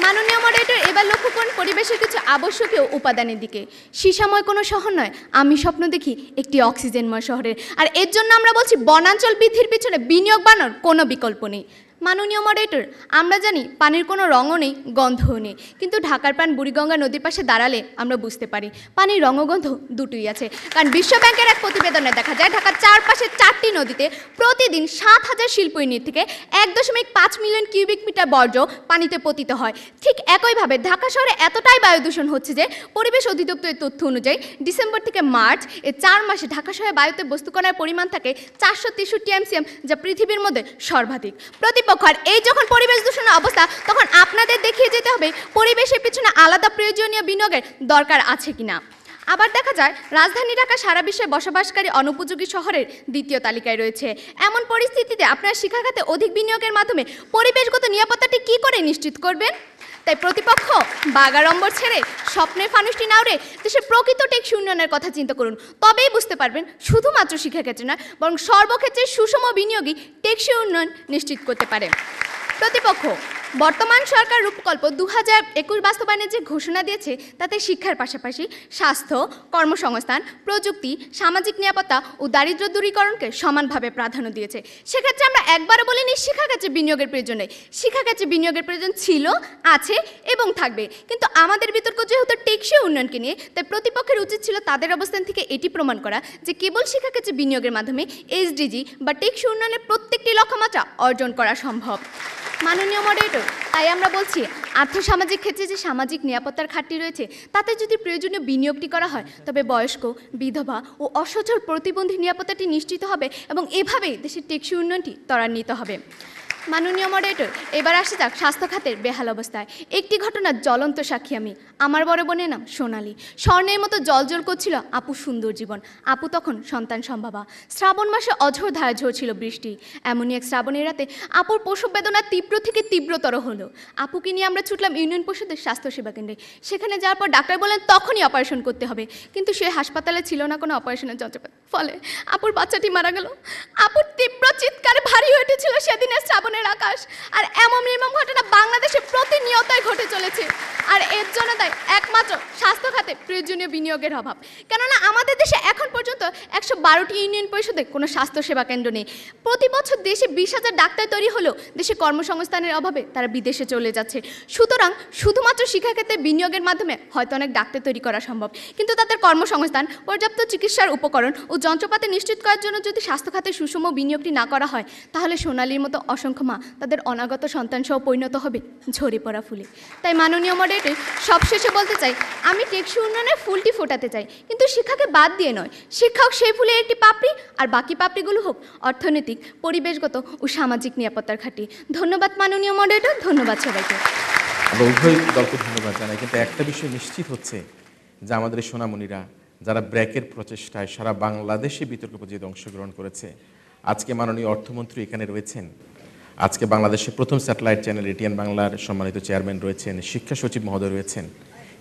মাননীয় মডারেটর এবার লক্ষ্য করুন পরিবেশের কিছু আবশ্যকীয় উপাদানের দিকে সীসাময় কোনো শহর নয় আমি স্বপ্ন দেখি একটি অক্সিজেনময় শহরের আর এর জন্য আমরা বলছি বনাঞ্চল বৃদ্ধির পিছনে বিনিয়োগ বানোর কোনো বিকল্প নেই মাননীয় মডারেটর আমরা জানি পানির কোনো রঙও নেই গন্ধও নেই কিন্তু ঢাকার পান বুড়িগঙ্গা নদীর পাশে দাঁড়ালে আমরা বুঝতে পারি পানির রঙগন্ধ দুটোই আছে কারণ বিশ্ব ব্যাংকের এক প্রতিবেদনে দেখা যায় ঢাকার চারপাশে চারটি নদীতে প্রতিদিন সাত হাজার শিল্প ইউনিট থেকে এক দশমিক পাঁচ মিলিয়ন কিউবিক মিটার বর্জ্য পানিতে পতিত হয় ঠিক একইভাবে ঢাকা শহরে এতটাই বায়ু দূষণ হচ্ছে যে পরিবেশ অধিদপ্তরের তথ্য অনুযায়ী ডিসেম্বর থেকে মার্চ এ চার মাসে ঢাকা শহরে বায়ুতে বস্তুকণার পরিমাণ থাকে চারশো তেষট্টি এমসিএম যা পৃথিবীর মধ্যে সর্বাধিক প্রতি কর্তৃপক্ষ এই যখন পরিবেশ দূষণের অবস্থা তখন আপনাদের দেখিয়ে যেতে হবে পরিবেশের পিছনে আলাদা প্রয়োজনীয় বিনিয়োগের দরকার আছে কিনা আবার দেখা যায় রাজধানী ঢাকা সারা বিশ্বে বসবাসকারী অনুপযোগী শহরের দ্বিতীয় তালিকায় রয়েছে এমন পরিস্থিতিতে আপনার শিক্ষাখাতে অধিক বিনিয়োগের মাধ্যমে পরিবেশগত নিরাপত্তাটি কী করে নিশ্চিত করবেন তাই প্রতিপক্ষ বাগাড়ম্বর ছেড়ে স্বপ্নের ফানুষ্টি নাওড়ে দেশের প্রকৃত টেক উন্নয়নের কথা চিন্তা করুন তবেই বুঝতে পারবেন শুধুমাত্র শিক্ষাক্ষেত্রে নয় বরং সর্বক্ষেত্রে সুষম বিনিয়োগই টেকসই উন্নয়ন নিশ্চিত করতে পারে প্রতিপক্ষ বর্তমান সরকার রূপকল্প দু হাজার একুশ বাস্তবায়নের যে ঘোষণা দিয়েছে তাতে শিক্ষার পাশাপাশি স্বাস্থ্য কর্মসংস্থান প্রযুক্তি সামাজিক নিরাপত্তা ও দারিদ্র দূরীকরণকে সমানভাবে প্রাধান্য দিয়েছে সেক্ষেত্রে আমরা একবারও বলিনি কাছে বিনিয়োগের প্রয়োজন নেই কাছে বিনিয়োগের প্রয়োজন ছিল আছে এবং থাকবে কিন্তু আমাদের বিতর্ক যেহেতু টেকসই উন্নয়নকে নিয়ে তাই প্রতিপক্ষের উচিত ছিল তাদের অবস্থান থেকে এটি প্রমাণ করা যে কেবল কাছে বিনিয়োগের মাধ্যমে এসডিজি বা টেকসই উন্নয়নের প্রত্যেকটি লক্ষ্যমাত্রা অর্জন করা সম্ভব মাননীয় মডারেটর তাই আমরা বলছি আর্থসামাজিক ক্ষেত্রে যে সামাজিক নিরাপত্তার খাতটি রয়েছে তাতে যদি প্রয়োজনীয় বিনিয়োগটি করা হয় তবে বয়স্ক বিধবা ও অসচল প্রতিবন্ধী নিরাপত্তাটি নিশ্চিত হবে এবং এভাবেই দেশের টেকসই উন্নয়নটি ত্বরান্বিত হবে মাননীয় মডারেটর এবার আসে যাক স্বাস্থ্য খাতের বেহাল অবস্থায় একটি ঘটনার জ্বলন্ত সাক্ষী আমি আমার বড় বোনের নাম সোনালি স্বর্ণের মতো জল করছিল আপু সুন্দর জীবন আপু তখন সন্তান সম্ভাবা শ্রাবণ মাসে অঝোর ধারা ঝরছিল বৃষ্টি এমনই এক শ্রাবণের রাতে আপুর প্রসব বেদনা তীব্র থেকে তীব্রতর হলো আপুকে নিয়ে আমরা ছুটলাম ইউনিয়ন পরিষদের স্বাস্থ্যসেবা কেন্দ্রে সেখানে যাওয়ার পর ডাক্তার বলেন তখনই অপারেশন করতে হবে কিন্তু সে হাসপাতালে ছিল না কোনো অপারেশনের যন্ত্রপাতি ফলে আপুর বাচ্চাটি মারা গেল আপুর তীব্র চিৎকার ভারী হয়ে উঠেছিল সেদিনের শ্রাবণের স্বপ্নের আকাশ আর এমন নির্মম ঘটনা বাংলাদেশে প্রতিনিয়তই ঘটে চলেছে আর এর জন্য তাই একমাত্র স্বাস্থ্য খাতে প্রয়োজনীয় বিনিয়োগের অভাব কেননা আমাদের দেশে এখন পর্যন্ত একশো বারোটি ইউনিয়ন পরিষদে কোনো স্বাস্থ্যসেবা কেন্দ্র নেই প্রতি বছর দেশে বিশ হাজার ডাক্তার তৈরি হলেও দেশে কর্মসংস্থানের অভাবে তারা বিদেশে চলে যাচ্ছে সুতরাং শুধুমাত্র শিক্ষাক্ষেত্রে বিনিয়োগের মাধ্যমে হয়তো অনেক ডাক্তার তৈরি করা সম্ভব কিন্তু তাদের কর্মসংস্থান পর্যাপ্ত চিকিৎসার উপকরণ ও যন্ত্রপাতি নিশ্চিত করার জন্য যদি স্বাস্থ্য খাতে সুষম বিনিয়োগটি না করা হয় তাহলে সোনালির মতো অসংখ্য মা তাদের অনাগত সন্তান সহ পরিণত হবে ঝরে পড়া ফুলে তাই মাননীয় মডারেটর সবশেষে বলতে চাই আমি টেকসই উন্নয়নে ফুলটি ফোটাতে চাই কিন্তু শিক্ষাকে বাদ দিয়ে নয় শিক্ষক সেই ফুলের একটি পাপড়ি আর বাকি পাপড়িগুলো হোক অর্থনৈতিক পরিবেশগত ও সামাজিক নিরাপত্তার ঘাটি ধন্যবাদ মাননীয় মডারেটর ধন্যবাদ সবাইকে উভয় দলকে ধন্যবাদ জানাই কিন্তু একটা বিষয় নিশ্চিত হচ্ছে যে আমাদের সোনামণিরা যারা ব্র্যাকের প্রচেষ্টায় সারা বাংলাদেশে বিতর্ক প্রতিযোগিতা অংশগ্রহণ করেছে আজকে মাননীয় অর্থমন্ত্রী এখানে রয়েছেন আজকে বাংলাদেশে প্রথম স্যাটেলাইট চ্যানেল এটিএন বাংলার সম্মানিত চেয়ারম্যান রয়েছেন শিক্ষা সচিব মহোদয় রয়েছেন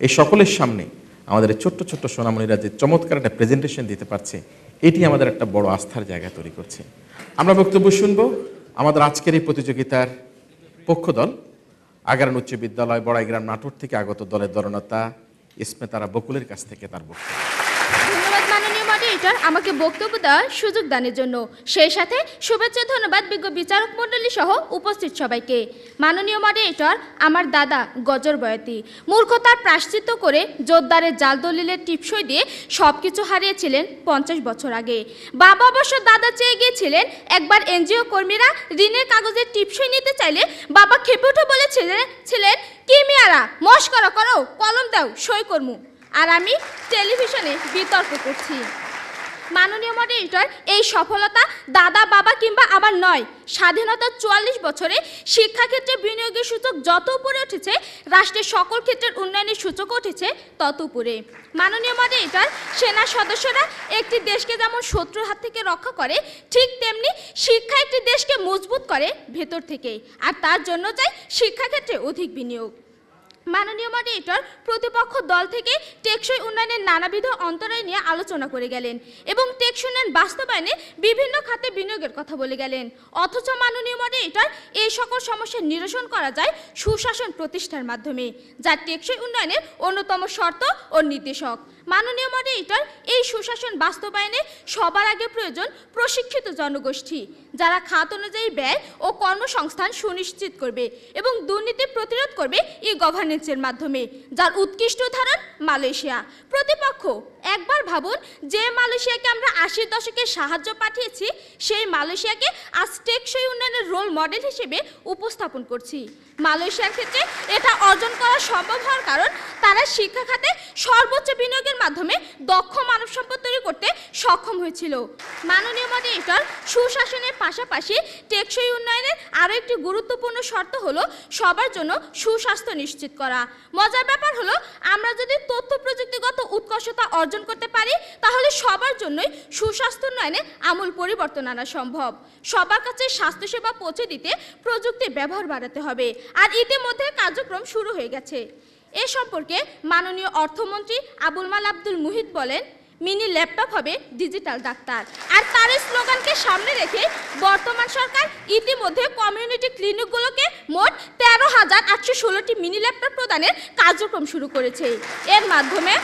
এই সকলের সামনে আমাদের ছোট্ট ছোট্ট সোনামণিরা যে চমৎকার একটা প্রেজেন্টেশন দিতে পারছে এটি আমাদের একটা বড় আস্থার জায়গা তৈরি করছে আমরা বক্তব্য শুনব আমাদের আজকের এই প্রতিযোগিতার পক্ষ দল আগারান উচ্চ বিদ্যালয় বড়াইগ্রাম নাটোর থেকে আগত দলের দরণতা ইসমেতারা বকুলের কাছ থেকে তার বক্তব্য ধন্যবাদ মাননীয় আমাকে বক্তব্য দেওয়ার সুযোগ দানের জন্য সেই সাথে শুভেচ্ছা ধন্যবাদ বিজ্ঞ বিচারক মণ্ডলী সহ উপস্থিত সবাইকে মাননীয় মডারেটর আমার দাদা গজর বয়াতি মূর্খতার প্রাশ্চিত্য করে জোরদারের জাল দলিলের টিপসই দিয়ে সব কিছু হারিয়েছিলেন পঞ্চাশ বছর আগে বাবা অবশ্য দাদা চেয়ে গিয়েছিলেন একবার এনজিও কর্মীরা ঋণের কাগজের টিপসই নিতে চাইলে বাবা খেপে উঠে বলেছিলেন ছিলেন কি মিয়ারা মস্করা করো কলম দাও সই কর্মু আর আমি টেলিভিশনে বিতর্ক করছি মাননীয় মডারেটর এই সফলতা দাদা বাবা কিংবা আমার নয় স্বাধীনতার চুয়াল্লিশ বছরে শিক্ষাক্ষেত্রে বিনিয়োগের সূচক যত উপরে উঠেছে রাষ্ট্রের সকল ক্ষেত্রের উন্নয়নের সূচক উঠেছে তত উপরে মাননীয় মডারেটর সেনা সদস্যরা একটি দেশকে যেমন শত্রুর হাত থেকে রক্ষা করে ঠিক তেমনি শিক্ষা একটি দেশকে মজবুত করে ভেতর থেকে আর তার জন্য চাই শিক্ষাক্ষেত্রে অধিক বিনিয়োগ মাননীয় মডিটর প্রতিপক্ষ দল থেকে টেকসই উন্নয়নের নানাবিধ অন্তরায় নিয়ে আলোচনা করে গেলেন এবং টেকসই উন্নয়ন বাস্তবায়নে বিভিন্ন খাতে বিনিয়োগের কথা বলে গেলেন অথচ মাননীয় মডিটর এই সকল সমস্যার নিরসন করা যায় সুশাসন প্রতিষ্ঠার মাধ্যমে যা টেকসই উন্নয়নের অন্যতম শর্ত ও নির্দেশক মাননীয় মডারেটর এই সুশাসন বাস্তবায়নে সবার আগে প্রয়োজন প্রশিক্ষিত জনগোষ্ঠী যারা খাত অনুযায়ী ব্যয় ও কর্মসংস্থান সুনিশ্চিত করবে এবং দুর্নীতি প্রতিরোধ করবে ই গভর্নেন্সের মাধ্যমে যার উৎকৃষ্ট উদাহরণ মালয়েশিয়া প্রতিপক্ষ একবার ভাবুন যে মালয়েশিয়াকে আমরা আশির দশকে সাহায্য পাঠিয়েছি সেই মালয়েশিয়াকে আজ টেকসই উন্নয়নের রোল মডেল হিসেবে উপস্থাপন করছি মালয়েশিয়ার ক্ষেত্রে এটা অর্জন করা সম্ভব হওয়ার কারণ তারা শিক্ষা খাতে সর্বোচ্চ বিনিয়োগের মাধ্যমে দক্ষ মানব সম্পদ তৈরি করতে সক্ষম হয়েছিল মাননীয় মডেরেটর সুশাসনের পাশাপাশি টেকসই উন্নয়নের আরও একটি গুরুত্বপূর্ণ শর্ত হলো সবার জন্য সুস্বাস্থ্য নিশ্চিত করা মজার ব্যাপার হলো আমরা যদি তথ্য প্রযুক্তিগত উৎকর্ষতা অর্জন অর্জন করতে পারি তাহলে সবার জন্যই সুস্বাস্থ্য উন্নয়নে আমূল পরিবর্তন আনা সম্ভব সবার কাছে স্বাস্থ্যসেবা পৌঁছে দিতে প্রযুক্তির ব্যবহার বাড়াতে হবে আর ইতিমধ্যে কার্যক্রম শুরু হয়ে গেছে এ সম্পর্কে মাননীয় অর্থমন্ত্রী আবুল মাল আব্দুল মুহিত বলেন মিনি ল্যাপটপ হবে ডিজিটাল ডাক্তার আর তার স্লোগানকে সামনে রেখে বর্তমান সরকার ইতিমধ্যে কমিউনিটি ক্লিনিকগুলোকে মোট তেরো হাজার আটশো ষোলোটি মিনি ল্যাপটপ প্রদানের কার্যক্রম শুরু করেছে এর মাধ্যমে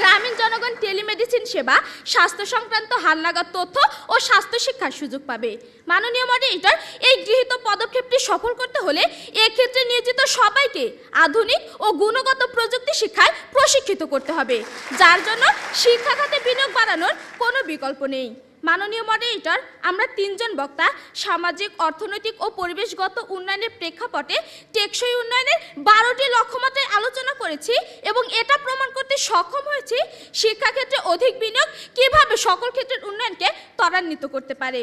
গ্রামীণ জনগণ টেলিমেডিসিন সেবা স্বাস্থ্য সংক্রান্ত হালনাগাদ তথ্য ও স্বাস্থ্য শিক্ষার সুযোগ পাবে মাননীয় মডারেটর এই গৃহীত পদক্ষেপটি সফল করতে হলে এক্ষেত্রে নিয়োজিত সবাইকে আধুনিক ও গুণগত প্রযুক্তি শিক্ষায় প্রশিক্ষিত করতে হবে যার জন্য শিক্ষাখাতে বিনিয়োগ বাড়ানোর কোনো বিকল্প নেই মাননীয় মডারেটর আমরা তিনজন বক্তা সামাজিক অর্থনৈতিক ও পরিবেশগত উন্নয়নের প্রেক্ষাপটে টেকসই উন্নয়নের বারোটি লক্ষ্যমাত্রায় আলোচনা করেছি এবং এটা প্রমাণ করতে সক্ষম হয়েছি শিক্ষাক্ষেত্রে অধিক বিনিয়োগ কিভাবে সকল ক্ষেত্রের উন্নয়নকে ত্বরান্বিত করতে পারে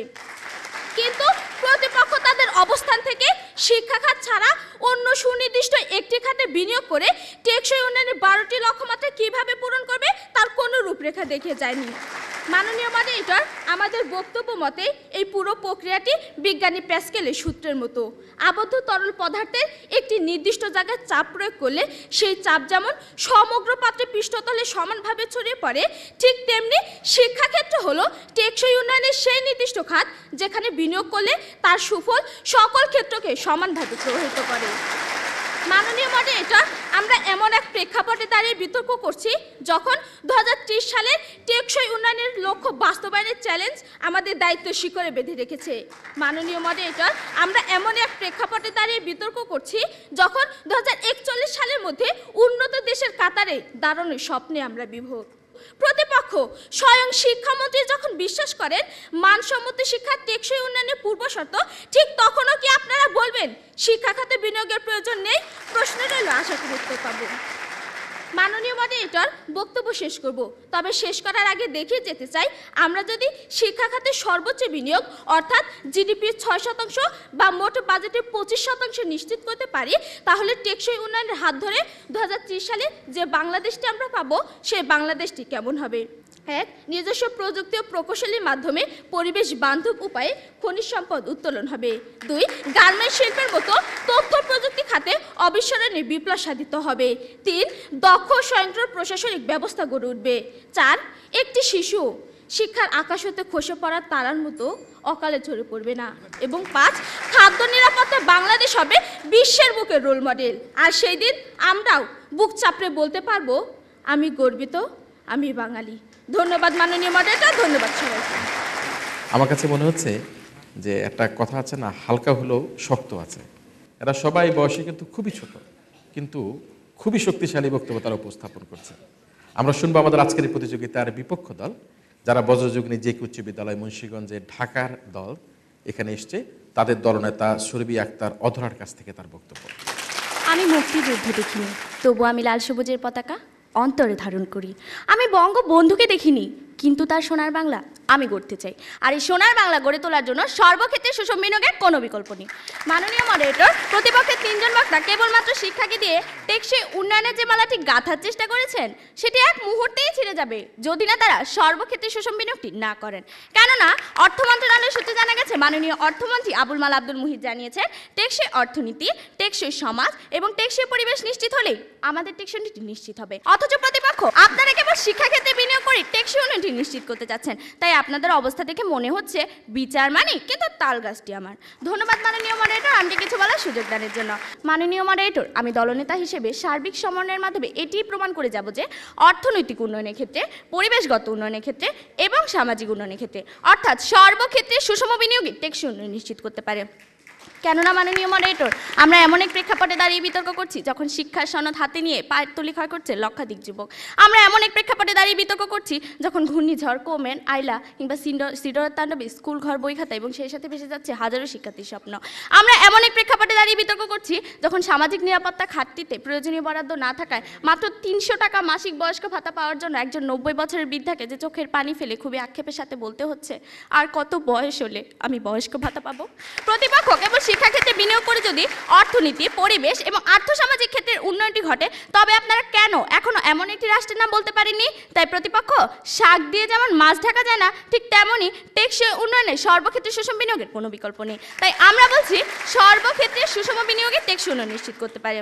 কিন্তু প্রতিপক্ষ তাদের অবস্থান থেকে শিক্ষা খাত ছাড়া অন্য সুনির্দিষ্ট একটি খাতে বিনিয়োগ করে টেকসই উন্নয়নের বারোটি লক্ষ্যমাত্রা কিভাবে পূরণ করবে তার কোনো রূপরেখা দেখে যায়নি মাননীয় মডারেটর আমাদের বক্তব্য মতে এই পুরো প্রক্রিয়াটি বিজ্ঞানী প্যাসকেলের সূত্রের মতো আবদ্ধ তরল পদার্থের একটি নির্দিষ্ট জায়গায় চাপ প্রয়োগ করলে সেই চাপ যেমন সমগ্র পাত্রে পৃষ্ঠতলে সমানভাবে ছড়িয়ে পড়ে ঠিক তেমনি শিক্ষাক্ষেত্র হলো টেকসই উন্নয়নের সেই নির্দিষ্ট খাত যেখানে বিনিয়োগ করলে তার সুফল সকল ক্ষেত্রকে সমানভাবে প্রভাবিত করে মাননীয় মডে এটা আমরা এমন এক প্রেক্ষাপটে দাঁড়িয়ে বিতর্ক করছি যখন দু হাজার সালে টেকসই উন্নয়নের লক্ষ্য বাস্তবায়নের চ্যালেঞ্জ আমাদের দায়িত্ব শিকরে বেঁধে রেখেছে মাননীয় এটা আমরা এমন এক প্রেক্ষাপটে দাঁড়িয়ে বিতর্ক করছি যখন দু সালের মধ্যে উন্নত দেশের কাতারে দাঁড়ানোর স্বপ্নে আমরা বিভোগ প্রতিপক্ষ স্বয়ং শিক্ষামন্ত্রী যখন বিশ্বাস করেন মানসম্মত শিক্ষার টেকসই উন্নয়নের শর্ত ঠিক তখনও কি আপনারা বলবেন শিক্ষা খাতে বিনিয়োগের প্রয়োজন নেই প্রশ্নটা আশা করতে উত্তর পাবো মাননীয় মডারেটর বক্তব্য শেষ করব তবে শেষ করার আগে দেখিয়ে যেতে চাই আমরা যদি শিক্ষা খাতে সর্বোচ্চ বিনিয়োগ অর্থাৎ জিডিপির ছয় শতাংশ বা মোট বাজেটের পঁচিশ শতাংশ নিশ্চিত করতে পারি তাহলে টেকসই উন্নয়নের হাত ধরে দু সালে যে বাংলাদেশটি আমরা পাব সেই বাংলাদেশটি কেমন হবে এক নিজস্ব প্রযুক্তি ও প্রকৌশলীর মাধ্যমে পরিবেশ বান্ধব উপায়ে খনিজ সম্পদ উত্তোলন হবে দুই গার্মেন্ট শিল্পের মতো তথ্য প্রযুক্তি খাতে অবিস্মরণে বিপ্লব সাধিত হবে তিন দ দক্ষ স্বয়ংক্রিয় প্রশাসনিক ব্যবস্থা গড়ে উঠবে চার একটি শিশু শিক্ষার আকাশ হতে খসে পড়ার তারার মতো অকালে ঝরে পড়বে না এবং পাঁচ খাদ্য নিরাপত্তা বাংলাদেশ হবে বিশ্বের বুকের রোল মডেল আর সেই দিন আমরাও বুক চাপড়ে বলতে পারবো আমি গর্বিত আমি বাঙালি ধন্যবাদ মাননীয় মডেলটা ধন্যবাদ সবাইকে আমার কাছে মনে হচ্ছে যে একটা কথা আছে না হালকা হলেও শক্ত আছে এরা সবাই বয়সে কিন্তু খুবই ছোট কিন্তু খুবই শক্তিশালী বক্তব্য তারা উপস্থাপন করছে আমরা শুনবো আমাদের আজকের এই প্রতিযোগিতার বিপক্ষ দল যারা বজ্রযুগ্নি জেকে উচ্চ বিদ্যালয় মুন্সীগঞ্জের ঢাকার দল এখানে এসছে তাদের দলনেতা সুরবি আক্তার অধরার কাছ থেকে তার বক্তব্য আমি মুক্তিযুদ্ধ দেখিনি তবু আমি লাল সবুজের পতাকা অন্তরে ধারণ করি আমি বঙ্গবন্ধুকে দেখিনি কিন্তু তার সোনার বাংলা আমি গড়তে চাই আর এই সোনার বাংলা গড়ে তোলার জন্য সর্বক্ষেত্রে সুষম বিনিয়োগের কোনো বিকল্প নেই মাননীয় মডারেটর প্রতিপক্ষের তিনজন বক্তা কেবলমাত্র শিক্ষাকে দিয়ে টেকসই উন্নয়নের যে মালাটি গাঁথার চেষ্টা করেছেন সেটি এক মুহূর্তেই ছিঁড়ে যাবে যদি না তারা সর্বক্ষেত্রে সুষম বিনিয়োগটি না করেন কেননা অর্থ মন্ত্রণালয়ের সূত্রে জানা গেছে মাননীয় অর্থমন্ত্রী আবুল মাল আব্দুল মুহিত জানিয়েছেন টেকসই অর্থনীতি টেকসই সমাজ এবং টেকসই পরিবেশ নিশ্চিত হলেই আমাদের টেকসই নিশ্চিত হবে অথচ প্রতিপক্ষ আপনারা কেবল শিক্ষাক্ষেত্রে বিনিয়োগ করে টেকসই উন্নয়ন বিষয়টি নিশ্চিত করতে চাচ্ছেন তাই আপনাদের অবস্থা দেখে মনে হচ্ছে বিচার মানে কিন্তু গাছটি আমার ধন্যবাদ মাননীয় মডারেটর আমাকে কিছু বলার সুযোগ দানের জন্য মাননীয় মডারেটর আমি দলনেতা হিসেবে সার্বিক সমন্বয়ের মাধ্যমে এটি প্রমাণ করে যাব যে অর্থনৈতিক উন্নয়নের ক্ষেত্রে পরিবেশগত উন্নয়নের ক্ষেত্রে এবং সামাজিক উন্নয়নের ক্ষেত্রে অর্থাৎ সর্বক্ষেত্রে সুষম বিনিয়োগ টেকসই উন্নয়ন নিশ্চিত করতে পারে কেননা মাননীয় মডারেটর আমরা এমন এক প্রেক্ষাপটে দাঁড়িয়ে বিতর্ক করছি যখন শিক্ষার সনদ হাতে নিয়ে পায়ের তুলি ক্ষয় করছে লক্ষাধিক যুবক আমরা এমন এক প্রেক্ষাপটে দাঁড়িয়ে বিতর্ক করছি যখন ঘূর্ণিঝড় কোমেন আইলা কিংবা সিডর তাণ্ডবে স্কুল ঘর বই খাতা এবং সেই সাথে ভেসে যাচ্ছে হাজারো শিক্ষার্থীর স্বপ্ন আমরা এমন এক প্রেক্ষাপটে দাঁড়িয়ে বিতর্ক করছি যখন সামাজিক নিরাপত্তা খাতটিতে প্রয়োজনীয় বরাদ্দ না থাকায় মাত্র তিনশো টাকা মাসিক বয়স্ক ভাতা পাওয়ার জন্য একজন নব্বই বছরের বৃদ্ধাকে যে চোখের পানি ফেলে খুবই আক্ষেপের সাথে বলতে হচ্ছে আর কত বয়স হলে আমি বয়স্ক ভাতা পাবো প্রতিপক্ষ কেবল শিক্ষাক্ষেত্রে বিনিয়োগ করে যদি অর্থনীতি পরিবেশ এবং আর্থসামাজিক ক্ষেত্রের উন্নয়নটি ঘটে তবে আপনারা কেন এখনও এমন একটি রাষ্ট্রের নাম বলতে পারেননি তাই প্রতিপক্ষ শাক দিয়ে যেমন মাছ ঢাকা যায় না ঠিক তেমনই টেকসই উন্নয়নে সর্বক্ষেত্রে সুষম বিনিয়োগের কোনো বিকল্প নেই তাই আমরা বলছি সর্বক্ষেত্রে সুষম বিনিয়োগে টেকসই উন্নয়ন নিশ্চিত করতে পারে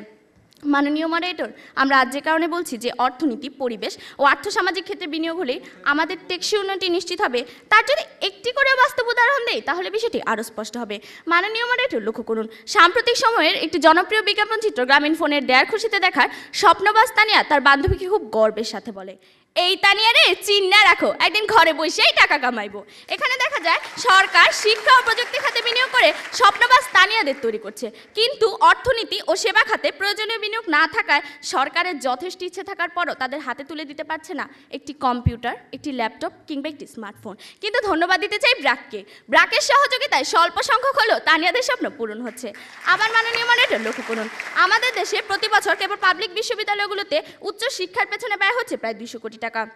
মাননীয় মডারেটর আমরা আজ যে কারণে বলছি যে অর্থনীতি পরিবেশ ও আর্থসামাজিক ক্ষেত্রে বিনিয়োগ হলে আমাদের টেকসই উন্নতি নিশ্চিত হবে তার যদি একটি করে বাস্তব উদাহরণ দেয় তাহলে বিষয়টি আরও স্পষ্ট হবে মাননীয় মডারেটর লক্ষ্য করুন সাম্প্রতিক সময়ের একটি জনপ্রিয় বিজ্ঞাপন চিত্র গ্রামীণ ফোনের দেয়ার খুশিতে দেখার স্বপ্নবাস্তানিয়া তার বান্ধবীকে খুব গর্বের সাথে বলে এই তানিয়ারে রে চিন্না রাখো একদিন ঘরে বসেই টাকা কামাইবো এখানে দেখা যায় সরকার শিক্ষা ও প্রযুক্তি খাতে বিনিয়োগ করে স্বপ্নবাস তানিয়াদের তৈরি করছে কিন্তু অর্থনীতি ও সেবা খাতে প্রয়োজনীয় বিনিয়োগ না থাকায় সরকারের যথেষ্ট ইচ্ছে থাকার পরও তাদের হাতে তুলে দিতে পারছে না একটি কম্পিউটার একটি ল্যাপটপ কিংবা একটি স্মার্টফোন কিন্তু ধন্যবাদ দিতে চাই ব্রাককে ব্রাকের সহযোগিতায় স্বল্প সংখ্যক হলেও তানিয়াদের স্বপ্ন পূরণ হচ্ছে আবার মাননীয় এটা লক্ষ্য করুন আমাদের দেশে প্রতি বছর কেবল পাবলিক বিশ্ববিদ্যালয়গুলোতে উচ্চ শিক্ষার পেছনে ব্যয় হচ্ছে প্রায় দুশো কোটি taka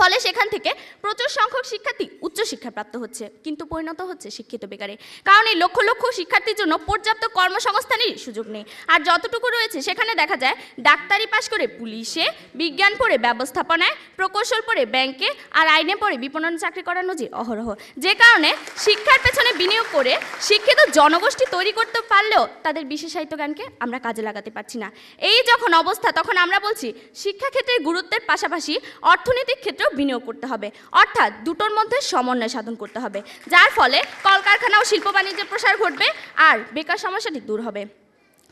ফলে সেখান থেকে প্রচুর সংখ্যক শিক্ষার্থী উচ্চশিক্ষা প্রাপ্ত হচ্ছে কিন্তু পরিণত হচ্ছে শিক্ষিত বেকারে কারণ এই লক্ষ লক্ষ শিক্ষার্থীর জন্য পর্যাপ্ত কর্মসংস্থানের সুযোগ নেই আর যতটুকু রয়েছে সেখানে দেখা যায় ডাক্তারি পাশ করে পুলিশে বিজ্ঞান পড়ে ব্যবস্থাপনায় প্রকৌশল পড়ে ব্যাংকে আর আইনে পড়ে বিপণন চাকরি করানো যে অহরহ যে কারণে শিক্ষার পেছনে বিনিয়োগ করে শিক্ষিত জনগোষ্ঠী তৈরি করতে পারলেও তাদের বিশেষায়িত জ্ঞানকে আমরা কাজে লাগাতে পারছি না এই যখন অবস্থা তখন আমরা বলছি শিক্ষাক্ষেত্রের গুরুত্বের পাশাপাশি অর্থনৈতিক ক্ষেত্রে সেটাও বিনিয়োগ করতে হবে অর্থাৎ দুটোর মধ্যে সমন্বয় সাধন করতে হবে যার ফলে কলকারখানা ও শিল্প বাণিজ্যের প্রসার ঘটবে আর বেকার সমস্যাটি দূর হবে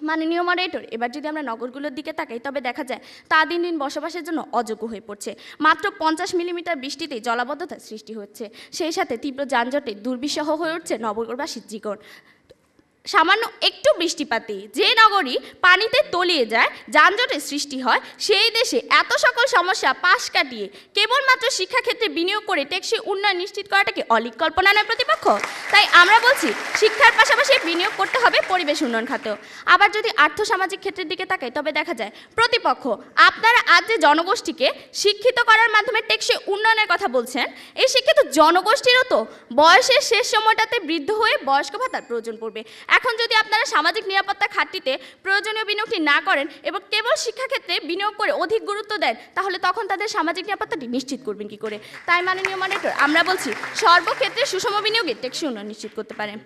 মাননীয় মডারেটর এবার যদি আমরা নগরগুলোর দিকে তাকাই তবে দেখা যায় তা দিন দিন বসবাসের জন্য অযোগ্য হয়ে পড়ছে মাত্র পঞ্চাশ মিলিমিটার বৃষ্টিতে জলাবদ্ধতার সৃষ্টি হচ্ছে সেই সাথে তীব্র যানজটে দুর্বিষহ হয়ে উঠছে নগরবাসীর জীবন সামান্য একটু বৃষ্টিপাতে যে নগরী পানিতে তলিয়ে যায় যানজটের সৃষ্টি হয় সেই দেশে এত সকল সমস্যা পাশ কাটিয়ে কেবলমাত্র শিক্ষাক্ষেত্রে বিনিয়োগ করে টেকসই উন্নয়ন নিশ্চিত করাটাকে অলিক কল্পনা নয় প্রতিপক্ষ তাই আমরা বলছি শিক্ষার পাশাপাশি বিনিয়োগ করতে হবে পরিবেশ উন্নয়ন খাতেও আবার যদি আর্থসামাজিক ক্ষেত্রের দিকে তাকাই তবে দেখা যায় প্রতিপক্ষ আপনারা আজ যে জনগোষ্ঠীকে শিক্ষিত করার মাধ্যমে টেকসই উন্নয়নের কথা বলছেন এই শিক্ষিত জনগোষ্ঠীরও তো বয়সের শেষ সময়টাতে বৃদ্ধ হয়ে বয়স্ক ভাতার প্রয়োজন পড়বে এখন যদি আপনারা সামাজিক নিরাপত্তা খাতটিতে প্রয়োজনীয় বিনিয়োগটি না করেন এবং কেবল শিক্ষাক্ষেত্রে বিনিয়োগ করে অধিক গুরুত্ব দেন তাহলে তখন তাদের সামাজিক নিরাপত্তাটি নিশ্চিত করবেন কি করে তাই মাননীয় মনিটর আমরা বলছি সর্বক্ষেত্রে সুষম বিনিয়োগে টেকসি উন্নয়ন নিশ্চিত করতে পারেন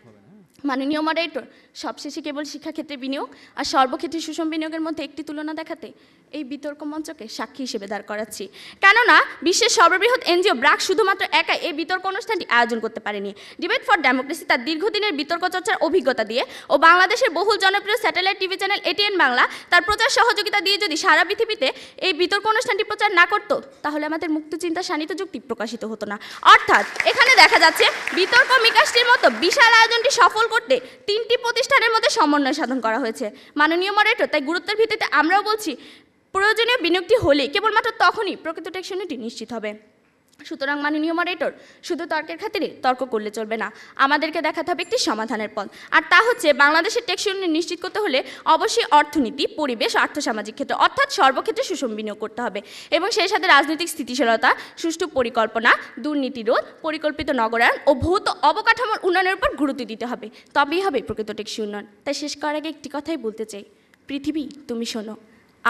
মাননীয় মডারেটর সবশেষে কেবল শিক্ষাক্ষেত্রে বিনিয়োগ আর সর্বক্ষেত্রে সুষম বিনিয়োগের মধ্যে একটি তুলনা দেখাতে এই বিতর্ক মঞ্চকে সাক্ষী হিসেবে দাঁড় করাচ্ছি কেননা বিশ্বের সর্ববৃহৎ এনজিও ব্রাক শুধুমাত্র একা এই বিতর্ক অনুষ্ঠানটি আয়োজন করতে পারেনি ডিবেট ফর ডেমোক্রেসি তার দীর্ঘদিনের বিতর্ক চর্চার অভিজ্ঞতা দিয়ে ও বাংলাদেশের বহুল জনপ্রিয় satellite TV channel ATN Bangla তার প্রচার সহযোগিতা দিয়ে যদি সারা পৃথিবীতে এই বিতর্ক অনুষ্ঠানটি প্রচার না করত তাহলে আমাদের মুক্ত চিন্তা শানিত যুক্তি প্রকাশিত হতো না অর্থাৎ এখানে দেখা যাচ্ছে বিতর্ক বিকাশটির মতো বিশাল আয়োজনটি সফল করতে তিনটি প্রতি প্রতিষ্ঠানের মধ্যে সমন্বয় সাধন করা হয়েছে মাননীয় মডারেটর তাই গুরুত্বের ভিত্তিতে আমরাও বলছি প্রয়োজনীয় বিনিয়োগটি হলে কেবলমাত্র তখনই প্রকৃত টেকশনটি নিশ্চিত হবে সুতরাং মাননীয় মডারেটর শুধু তর্কের খাতিরে তর্ক করলে চলবে না আমাদেরকে দেখাতে হবে একটি সমাধানের পথ আর তা হচ্ছে বাংলাদেশের ট্যাক্স উন্নয়ন নিশ্চিত করতে হলে অবশ্যই অর্থনীতি পরিবেশ আর্থসামাজিক ক্ষেত্রে অর্থাৎ সর্বক্ষেত্রে সুষম বিনিয়োগ করতে হবে এবং সেই সাথে রাজনৈতিক স্থিতিশীলতা সুষ্ঠু পরিকল্পনা দুর্নীতি রোধ পরিকল্পিত নগরায়ণ ও ভৌত অবকাঠামোর উন্নয়নের উপর গুরুত্ব দিতে হবে তবেই হবে প্রকৃত ট্যাক্স উন্নয়ন তাই শেষ করার আগে একটি কথাই বলতে চাই পৃথিবী তুমি শোনো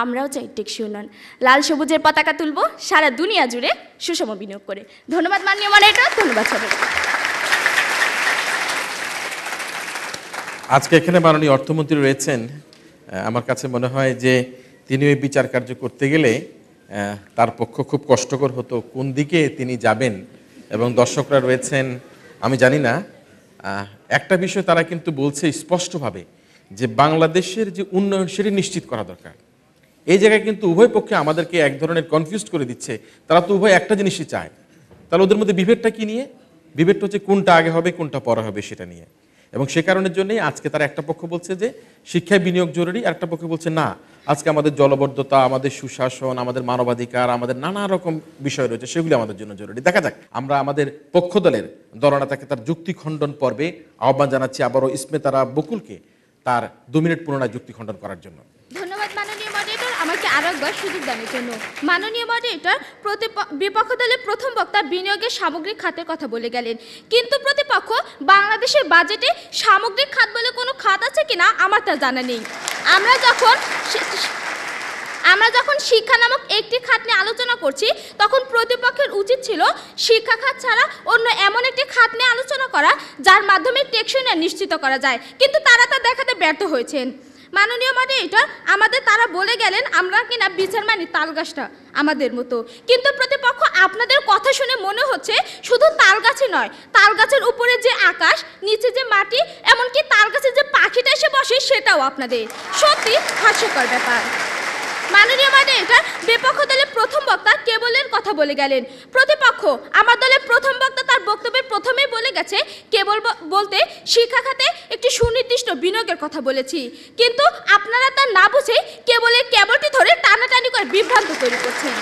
আমরাও চাই টেকসই উন্নয়ন লাল সবুজের পতাকা তুলব সারা দুনিয়া জুড়ে সুষম বিনিয়োগ করে ধন্যবাদ মাননীয় মনিটর ধন্যবাদ সবাই আজকে এখানে মাননীয় অর্থমন্ত্রী রয়েছেন আমার কাছে মনে হয় যে তিনি ওই বিচার কার্য করতে গেলে তার পক্ষ খুব কষ্টকর হতো কোন দিকে তিনি যাবেন এবং দর্শকরা রয়েছেন আমি জানি না একটা বিষয় তারা কিন্তু বলছে স্পষ্টভাবে যে বাংলাদেশের যে উন্নয়ন সেটি নিশ্চিত করা দরকার এই জায়গায় কিন্তু উভয় পক্ষে আমাদেরকে এক ধরনের কনফিউজ করে দিচ্ছে তারা তো উভয় একটা জিনিসই চায় তাহলে ওদের মধ্যে বিভেদটা কি নিয়ে বিভেদটা হচ্ছে কোনটা আগে হবে কোনটা পরে হবে সেটা নিয়ে এবং সে কারণের জন্যই আজকে তারা একটা পক্ষ বলছে যে শিক্ষায় বিনিয়োগ জরুরি আর একটা পক্ষ বলছে না আজকে আমাদের জলবদ্ধতা আমাদের সুশাসন আমাদের মানবাধিকার আমাদের নানা রকম বিষয় রয়েছে সেগুলি আমাদের জন্য জরুরি দেখা যাক আমরা আমাদের পক্ষ দলের দলনেতাকে তার যুক্তি খণ্ডন পর্বে আহ্বান জানাচ্ছি আবারও ইসমে তারা বকুলকে তার দু মিনিট পুনরায় যুক্তি খণ্ডন করার জন্য আমাকে আরও একবার সুযোগ দানের জন্য মাননীয় মডারেটর বিপক্ষ দলের প্রথম বক্তা বিনিয়োগের সামগ্রিক খাতের কথা বলে গেলেন কিন্তু প্রতিপক্ষ বাংলাদেশের বাজেটে সামগ্রিক খাত বলে কোনো খাত আছে কিনা আমার তা জানা নেই আমরা যখন আমরা যখন শিক্ষা নামক একটি খাত নিয়ে আলোচনা করছি তখন প্রতিপক্ষের উচিত ছিল শিক্ষা খাত ছাড়া অন্য এমন একটি খাত নিয়ে আলোচনা করা যার মাধ্যমে টেকসই নিশ্চিত করা যায় কিন্তু তারা তা দেখাতে ব্যর্থ হয়েছেন মাননীয় মানে এটা আমাদের তারা বলে গেলেন আমরা কিনা বিচার মানি তাল গাছটা আমাদের মতো কিন্তু প্রতিপক্ষ আপনাদের কথা শুনে মনে হচ্ছে শুধু তাল গাছে নয় তাল গাছের উপরে যে আকাশ নিচে যে মাটি এমনকি তাল গাছে যে পাখিটা এসে বসে সেটাও আপনাদের সত্যি হাস্যকর ব্যাপার মাননীয় এটা বিপক্ষ দলের প্রথম বক্তা কেবলের কথা বলে গেলেন প্রতিপক্ষ আমার দলের প্রথম বক্তা তার বক্তব্যে প্রথমেই বলে গেছে কেবল বলতে শিক্ষা খাতে একটি সুনির্দিষ্ট বিনিয়োগের কথা বলেছি কিন্তু আপনারা তা না বুঝে কেবলের কেবলটি ধরে টানাটানি করে বিভ্রান্ত তৈরি করছেন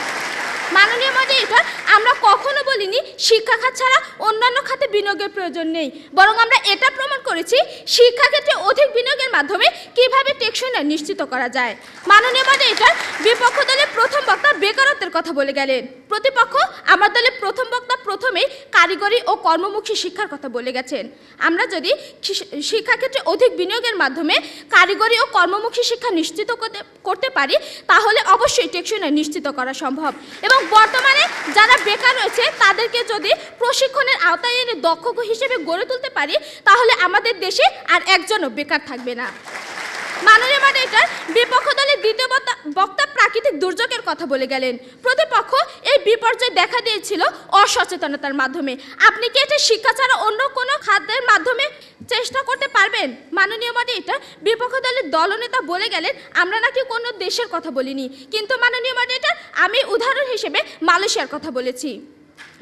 মাননীয় মধ্যে এটা আমরা কখনো বলিনি শিক্ষা খাত ছাড়া অন্যান্য খাতে বিনিয়োগের প্রয়োজন নেই বরং আমরা এটা প্রমাণ করেছি শিক্ষাক্ষেত্রে অধিক বিনিয়োগের মাধ্যমে কিভাবে টেকসই নিশ্চিত করা যায় মাননীয় মধ্যে এটা বিপক্ষ দলের প্রথম বক্তা বেকারত্বের কথা বলে গেলেন প্রতিপক্ষ আমার দলের প্রথম বক্তা প্রথমেই কারিগরি ও কর্মমুখী শিক্ষার কথা বলে গেছেন আমরা যদি শিক্ষাক্ষেত্রে অধিক বিনিয়োগের মাধ্যমে কারিগরি ও কর্মমুখী শিক্ষা নিশ্চিত করতে পারি তাহলে অবশ্যই টেকসই নিশ্চিত করা সম্ভব এবং বর্তমানে যারা বেকার রয়েছে তাদেরকে যদি প্রশিক্ষণের আওতায় এনে দক্ষ হিসেবে গড়ে তুলতে পারি তাহলে আমাদের দেশে আর একজনও বেকার থাকবে না মাননীয় মডারেটর বিপক্ষ দলের দ্বিতীয় বক্তা প্রাকৃতিক দুর্যোগের কথা বলে গেলেন প্রতিপক্ষ এই বিপর্যয় দেখা দিয়েছিল অসচেতনতার মাধ্যমে আপনি কি এটা শিক্ষা ছাড়া অন্য কোনো খাদ্যের মাধ্যমে চেষ্টা করতে পারবেন মাননীয় মডারেটর বিপক্ষ দলের দলনেতা বলে গেলেন আমরা নাকি কোনো দেশের কথা বলিনি কিন্তু মাননীয় মডারেটর আমি উদাহরণ হিসেবে মালয়েশিয়ার কথা বলেছি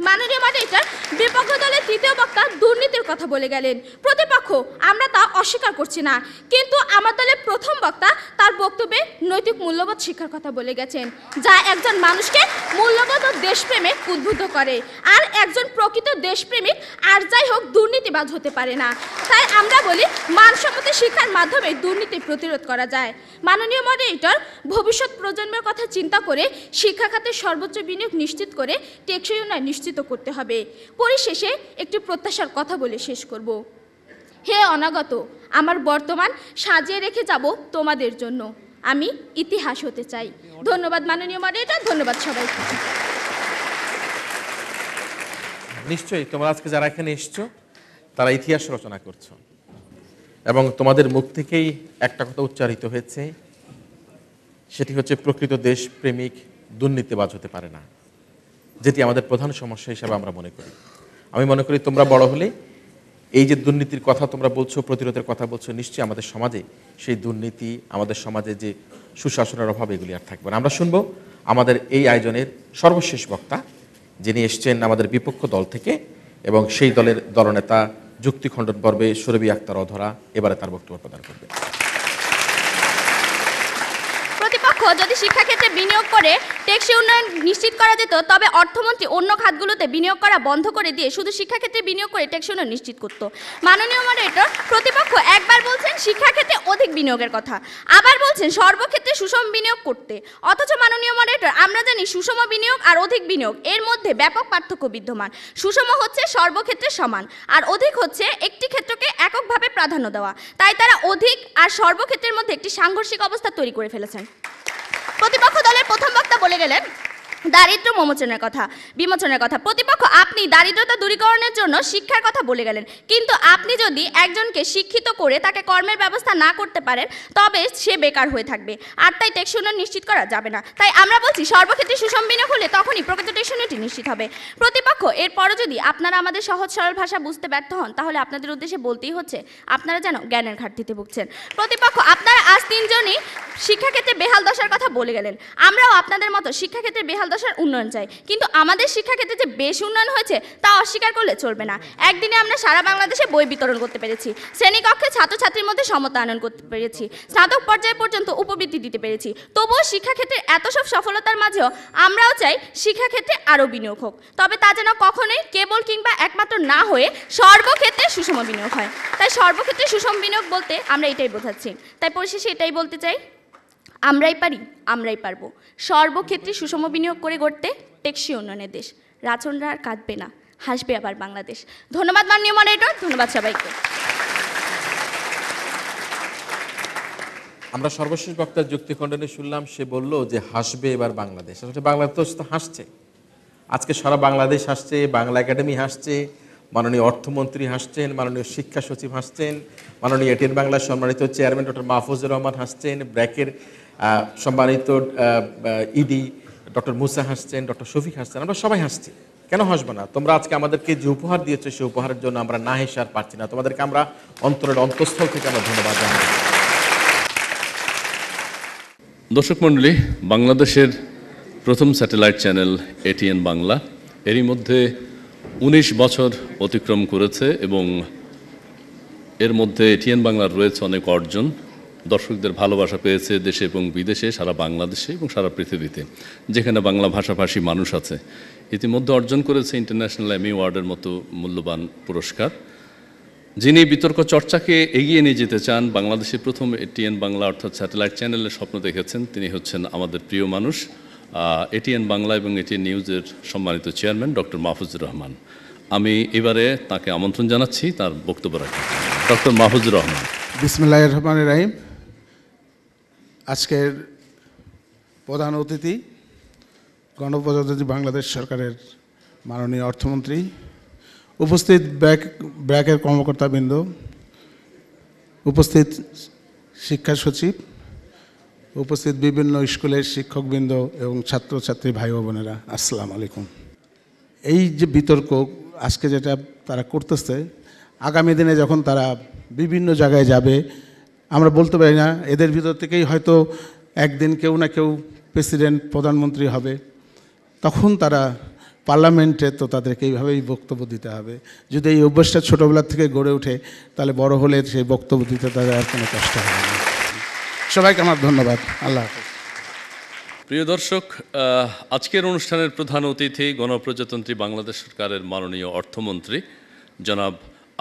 মাননীয় মডারেটর বিপক্ষ দলের তৃতীয় বক্তা দুর্নীতির কথা বলে গেলেন প্রতিপক্ষ আমরা তা অস্বীকার করছি না কিন্তু আমার দলের প্রথম বক্তা তার বক্তব্যে নৈতিক মূল্যবোধ শিক্ষার কথা বলে গেছেন যা একজন মানুষকে মূল্যবোধ ও দেশপ্রেমে উদ্বুদ্ধ করে আর একজন প্রকৃত দেশপ্রেমিক আর যাই হোক দুর্নীতিবাজ হতে পারে না তাই আমরা বলি মানসম্মত শিক্ষার মাধ্যমে দুর্নীতি প্রতিরোধ করা যায় মাননীয় মডারেটর ভবিষ্যৎ প্রজন্মের কথা চিন্তা করে শিক্ষা খাতে সর্বোচ্চ বিনিয়োগ নিশ্চিত করে টেকসই উন্নয়ন নিশ্চিত নিশ্চিত করতে হবে পরিশেষে একটি প্রত্যাশার কথা বলে শেষ করব হে অনাগত আমার বর্তমান সাজিয়ে রেখে যাব তোমাদের জন্য আমি ইতিহাস হতে চাই ধন্যবাদ মাননীয় মডারেটর ধন্যবাদ সবাইকে নিশ্চয়ই তোমরা আজকে যারা এখানে এসছো তারা ইতিহাস রচনা করছো এবং তোমাদের মুখ থেকেই একটা কথা উচ্চারিত হয়েছে সেটি হচ্ছে প্রকৃত দেশপ্রেমিক দুর্নীতিবাজ হতে পারে না যেটি আমাদের প্রধান সমস্যা হিসাবে আমরা মনে করি আমি মনে করি তোমরা বড় হলে এই যে দুর্নীতির কথা তোমরা বলছো প্রতিরোধের কথা বলছো নিশ্চয়ই আমাদের সমাজে সেই দুর্নীতি আমাদের সমাজে যে সুশাসনের অভাব এগুলি আর থাকবে না আমরা শুনব আমাদের এই আয়োজনের সর্বশেষ বক্তা যিনি এসছেন আমাদের বিপক্ষ দল থেকে এবং সেই দলের দলনেতা যুক্তিখণ্ডন পর্বে সুরভি আক্তার অধরা এবারে তার বক্তব্য প্রদান করবে যদি শিক্ষাক্ষেত্রে বিনিয়োগ করে টেকসই উন্নয়ন নিশ্চিত করা যেত তবে অর্থমন্ত্রী অন্য খাতগুলোতে বিনিয়োগ করা বন্ধ করে দিয়ে শুধু শিক্ষাক্ষেত্রে বিনিয়োগ করে টেকসই উন্নয়ন নিশ্চিত করত মাননীয় মডারেটর প্রতিপক্ষ একবার বলছেন শিক্ষাক্ষেত্রে অধিক বিনিয়োগের কথা আবার বলছেন সর্বক্ষেত্রে সুষম বিনিয়োগ করতে অথচ মাননীয় মডারেটর আমরা জানি সুষম বিনিয়োগ আর অধিক বিনিয়োগ এর মধ্যে ব্যাপক পার্থক্য বিদ্যমান সুষম হচ্ছে সর্বক্ষেত্রে সমান আর অধিক হচ্ছে একটি ক্ষেত্রকে এককভাবে প্রাধান্য দেওয়া তাই তারা অধিক আর সর্বক্ষেত্রের মধ্যে একটি সাংঘর্ষিক অবস্থা তৈরি করে ফেলেছেন প্রতিপক্ষ দলের প্রথম বক্তা বলে গেলেন দারিদ্র মোমোচনের কথা বিমোচনের কথা প্রতিপক্ষ আপনি দারিদ্রতা দূরীকরণের জন্য শিক্ষার কথা বলে গেলেন কিন্তু আপনি যদি একজনকে শিক্ষিত করে তাকে কর্মের ব্যবস্থা না করতে পারেন তবে সে বেকার হয়ে থাকবে আর তাই টেকসুনর নিশ্চিত করা যাবে না তাই আমরা বলছি সর্বক্ষেত্রে সুষম বিনিয়োগ হলে তখনই প্রকৃত টেকসুনটি নিশ্চিত হবে প্রতিপক্ষ এরপরও যদি আপনারা আমাদের সহজ সরল ভাষা বুঝতে ব্যর্থ হন তাহলে আপনাদের উদ্দেশ্যে বলতেই হচ্ছে আপনারা যেন জ্ঞানের ঘাটতিতে ভুগছেন প্রতিপক্ষ আপনারা আজ তিনজনই শিক্ষাক্ষেত্রে বেহাল দশার কথা বলে গেলেন আমরাও আপনাদের মতো শিক্ষাক্ষেত্রে বেহাল দশার উন্নয়ন চাই কিন্তু আমাদের শিক্ষাক্ষেত্রে যে বেশ উন্নয়ন হয়েছে তা অস্বীকার করলে চলবে না একদিনে আমরা সারা বাংলাদেশে বই বিতরণ করতে পেরেছি শ্রেণীকক্ষে ছাত্রছাত্রীর মধ্যে সমতা আনয়ন করতে পেরেছি স্নাতক পর্যায় পর্যন্ত উপবৃত্তি দিতে পেরেছি তবুও শিক্ষাক্ষেত্রে এত সব সফলতার মাঝেও আমরাও চাই শিক্ষাক্ষেত্রে আরও বিনিয়োগ হোক তবে তা যেন কখনোই কেবল কিংবা একমাত্র না হয়ে সর্বক্ষেত্রে সুষম বিনিয়োগ হয় তাই সর্বক্ষেত্রে সুষম বিনিয়োগ বলতে আমরা এটাই বোঝাচ্ছি তাই পরিশেষে এটাই বলতে চাই আমরাই পারি আমরাই পারবো সর্বক্ষেত্রে সুষম বিনিয়োগ করে গড়তে টেকসি উন্নয়নের দেশ রাচনরা আর কাঁদবে না হাসবে আবার বাংলাদেশ ধন্যবাদ মাননীয় মনিটর ধন্যবাদ সবাইকে আমরা সর্বশেষ বক্তার যুক্তি খণ্ডনে শুনলাম সে বলল যে হাসবে এবার বাংলাদেশ আসলে বাংলাদেশ তো হাসছে আজকে সারা বাংলাদেশ হাসছে বাংলা একাডেমি হাসছে মাননীয় অর্থমন্ত্রী হাসছেন মাননীয় শিক্ষা সচিব হাসছেন মাননীয় এটিএন বাংলার সম্মানিত চেয়ারম্যান ডক্টর মাহফুজুর রহমান হাসছেন ব্র্যাকের সম্মানিত ইডি ডক্টর মুসা হাসছেন ডক্টর শফিক হাসছেন আমরা সবাই হাসছি কেন হাসবো না তোমরা আজকে আমাদেরকে যে উপহার দিয়েছো সেই উপহারের জন্য আমরা না হেসে আর পারছি না তোমাদেরকে আমরা অন্তরের অন্তঃস্থল থেকে আমরা ধন্যবাদ জানাই দর্শক মণ্ডলী বাংলাদেশের প্রথম স্যাটেলাইট চ্যানেল এটিএন বাংলা এরই মধ্যে ১৯ বছর অতিক্রম করেছে এবং এর মধ্যে এটিএন বাংলার রয়েছে অনেক অর্জন দর্শকদের ভালোবাসা পেয়েছে দেশে এবং বিদেশে সারা বাংলাদেশে এবং সারা পৃথিবীতে যেখানে বাংলা ভাষাভাষী মানুষ আছে ইতিমধ্যে অর্জন করেছে ইন্টারন্যাশনাল এমি ওয়ার্ডের মতো মূল্যবান পুরস্কার যিনি বিতর্ক চর্চাকে এগিয়ে নিয়ে যেতে চান বাংলাদেশে প্রথম এটিএন বাংলা অর্থাৎ স্যাটেলাইট চ্যানেলের স্বপ্ন দেখেছেন তিনি হচ্ছেন আমাদের প্রিয় মানুষ এটিএন বাংলা এবং এটিএন নিউজের সম্মানিত চেয়ারম্যান ডক্টর মাহফুজুর রহমান আমি এবারে তাকে আমন্ত্রণ জানাচ্ছি তার বক্তব্য রাখি ডক্টর মাহফুজুর রহমান বিসমুল্লাহ রহমান রাহিম আজকের প্রধান অতিথি গণপ্রজাতন্ত্রী বাংলাদেশ সরকারের মাননীয় অর্থমন্ত্রী উপস্থিত ব্র্যাক ব্র্যাকের কর্মকর্তাবৃন্দ উপস্থিত শিক্ষা সচিব উপস্থিত বিভিন্ন স্কুলের শিক্ষকবৃন্দ এবং ছাত্রছাত্রী ভাই বোনেরা আসসালাম আলাইকুম এই যে বিতর্ক আজকে যেটা তারা করতেছে আগামী দিনে যখন তারা বিভিন্ন জায়গায় যাবে আমরা বলতে পারি না এদের ভিতর থেকেই হয়তো একদিন কেউ না কেউ প্রেসিডেন্ট প্রধানমন্ত্রী হবে তখন তারা পার্লামেন্টে তো তাদেরকে এইভাবেই বক্তব্য দিতে হবে যদি এই অভ্যাসটা ছোটোবেলার থেকে গড়ে ওঠে তাহলে বড় হলে সেই বক্তব্য দিতে তাদের আর কোনো কষ্ট হবে না সবাইকে আমার ধন্যবাদ আল্লাহ প্রিয় দর্শক আজকের অনুষ্ঠানের প্রধান অতিথি গণপ্রজাতন্ত্রী বাংলাদেশ সরকারের মাননীয় অর্থমন্ত্রী জনাব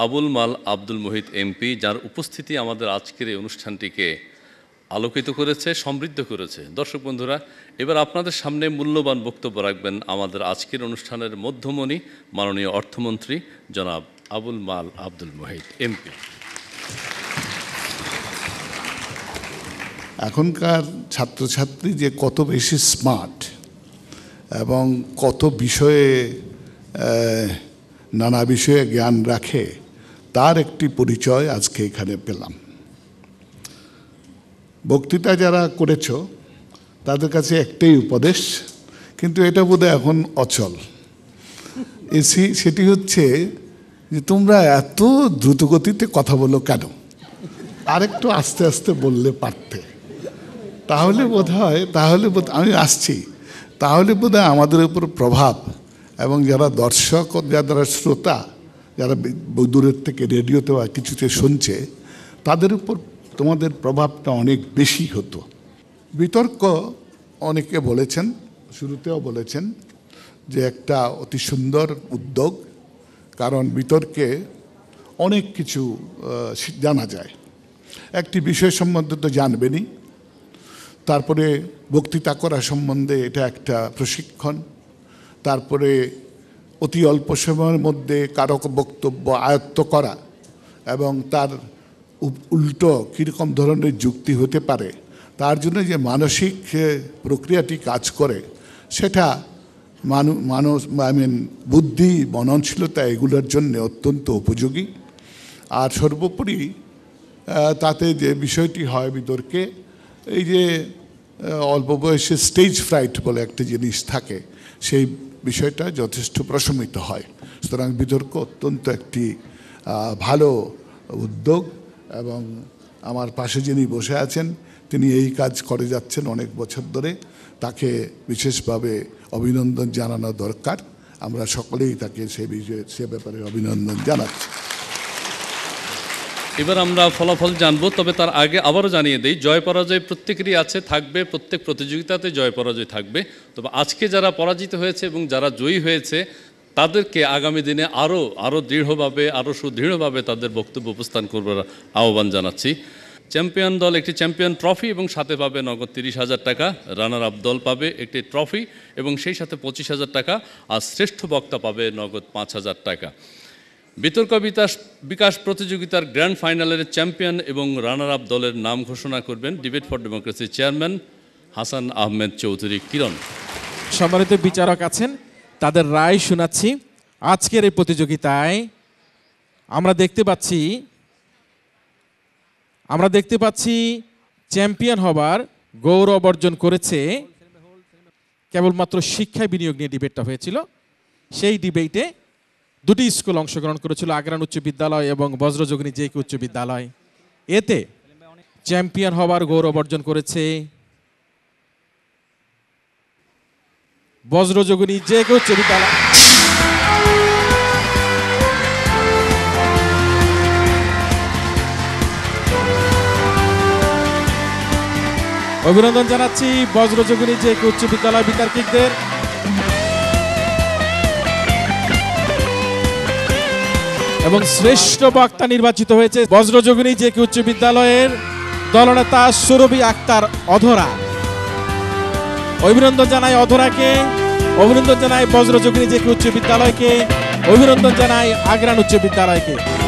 আবুল মাল আব্দুল মোহিত এমপি যার উপস্থিতি আমাদের আজকের এই অনুষ্ঠানটিকে আলোকিত করেছে সমৃদ্ধ করেছে দর্শক বন্ধুরা এবার আপনাদের সামনে মূল্যবান বক্তব্য রাখবেন আমাদের আজকের অনুষ্ঠানের মধ্যমণি মাননীয় অর্থমন্ত্রী জনাব আবুল মাল আব্দুল মোহিত এমপি এখনকার ছাত্রছাত্রী যে কত বেশি স্মার্ট এবং কত বিষয়ে নানা বিষয়ে জ্ঞান রাখে তার একটি পরিচয় আজকে এখানে পেলাম বক্তৃতা যারা করেছ তাদের কাছে একটাই উপদেশ কিন্তু এটা বোধহয় এখন অচল এসি সেটি হচ্ছে যে তোমরা এত দ্রুতগতিতে কথা বলো কেন আরেকটু আস্তে আস্তে বললে পারতে তাহলে বোধ হয় তাহলে বোধ আমি আসছি তাহলে বোধ আমাদের উপর প্রভাব এবং যারা দর্শক যারা শ্রোতা যারা দূরের থেকে রেডিওতে বা কিছুতে শুনছে তাদের উপর তোমাদের প্রভাবটা অনেক বেশি হতো বিতর্ক অনেকে বলেছেন শুরুতেও বলেছেন যে একটা অতি সুন্দর উদ্যোগ কারণ বিতর্কে অনেক কিছু জানা যায় একটি বিষয় সম্বন্ধে তো জানবেনই তারপরে বক্তৃতা করা সম্বন্ধে এটা একটা প্রশিক্ষণ তারপরে অতি অল্প সময়ের মধ্যে কারক বক্তব্য আয়ত্ত করা এবং তার উল্টো কীরকম ধরনের যুক্তি হতে পারে তার জন্য যে মানসিক প্রক্রিয়াটি কাজ করে সেটা মানু মানুষ আই মিন বুদ্ধি মননশীলতা এগুলোর জন্য অত্যন্ত উপযোগী আর সর্বোপরি তাতে যে বিষয়টি হয় বিতর্কে এই যে অল্প বয়সে স্টেজ ফ্রাইট বলে একটা জিনিস থাকে সেই বিষয়টা যথেষ্ট প্রশমিত হয় সুতরাং বিতর্ক অত্যন্ত একটি ভালো উদ্যোগ এবং আমার পাশে যিনি বসে আছেন তিনি এই কাজ করে যাচ্ছেন অনেক বছর ধরে তাকে বিশেষভাবে অভিনন্দন জানানো দরকার আমরা সকলেই তাকে সে বিষয়ে সে ব্যাপারে অভিনন্দন জানাচ্ছি এবার আমরা ফলাফল জানবো তবে তার আগে আবারও জানিয়ে দিই জয় পরাজয় প্রত্যেকেরই আছে থাকবে প্রত্যেক প্রতিযোগিতাতে জয় পরাজয় থাকবে তবে আজকে যারা পরাজিত হয়েছে এবং যারা জয়ী হয়েছে তাদেরকে আগামী দিনে আরও আরও দৃঢ়ভাবে আরও সুদৃঢ়ভাবে তাদের বক্তব্য উপস্থান করবার আহ্বান জানাচ্ছি চ্যাম্পিয়ন দল একটি চ্যাম্পিয়ন ট্রফি এবং সাথে পাবে নগদ তিরিশ হাজার টাকা রানার আপ দল পাবে একটি ট্রফি এবং সেই সাথে পঁচিশ হাজার টাকা আর শ্রেষ্ঠ বক্তা পাবে নগদ পাঁচ হাজার টাকা বিতর্ক বিকাশ বিকাশ প্রতিযোগিতার গ্র্যান্ড ফাইনালের চ্যাম্পিয়ন এবং রানার আপ দলের নাম ঘোষণা করবেন debate for democracy chairman Hasan Ahmed Chowdhury Kiron সম্মানিত বিচারক আছেন তাদের রায় শোনাচ্ছি আজকের এই প্রতিযোগিতায় আমরা দেখতে পাচ্ছি আমরা দেখতে পাচ্ছি চ্যাম্পিয়ন হবার গৌরব অর্জন করেছে কেবলমাত্র শিক্ষায় বিনিয়োগ নিয়ে ডিবেটটা হয়েছিল সেই ডিবেটে দুটি স্কুল অংশগ্রহণ করেছিল আগ্রান উচ্চ বিদ্যালয় এবং বজ্রযোগিনী জেকে উচ্চ বিদ্যালয় এতে চ্যাম্পিয়ন হওয়ার গৌরব অর্জন করেছে বজ্রযোগিনী জেকে উচ্চ বিদ্যালয় অভিনন্দন জানাচ্ছি বজ্রযোগিনী জেকে উচ্চ বিদ্যালয় বিতার্কিকদের এবং শ্রেষ্ঠ বক্তা নির্বাচিত হয়েছে বজ্রযোগিনী যে কি উচ্চ বিদ্যালয়ের দলনেতা সুরভি আক্তার অধরা অভিনন্দন জানাই অধরাকে অভিনন্দন জানাই বজ্রযোগিনী যে কি উচ্চ বিদ্যালয়কে অভিনন্দন জানাই আগ্রান উচ্চ বিদ্যালয়কে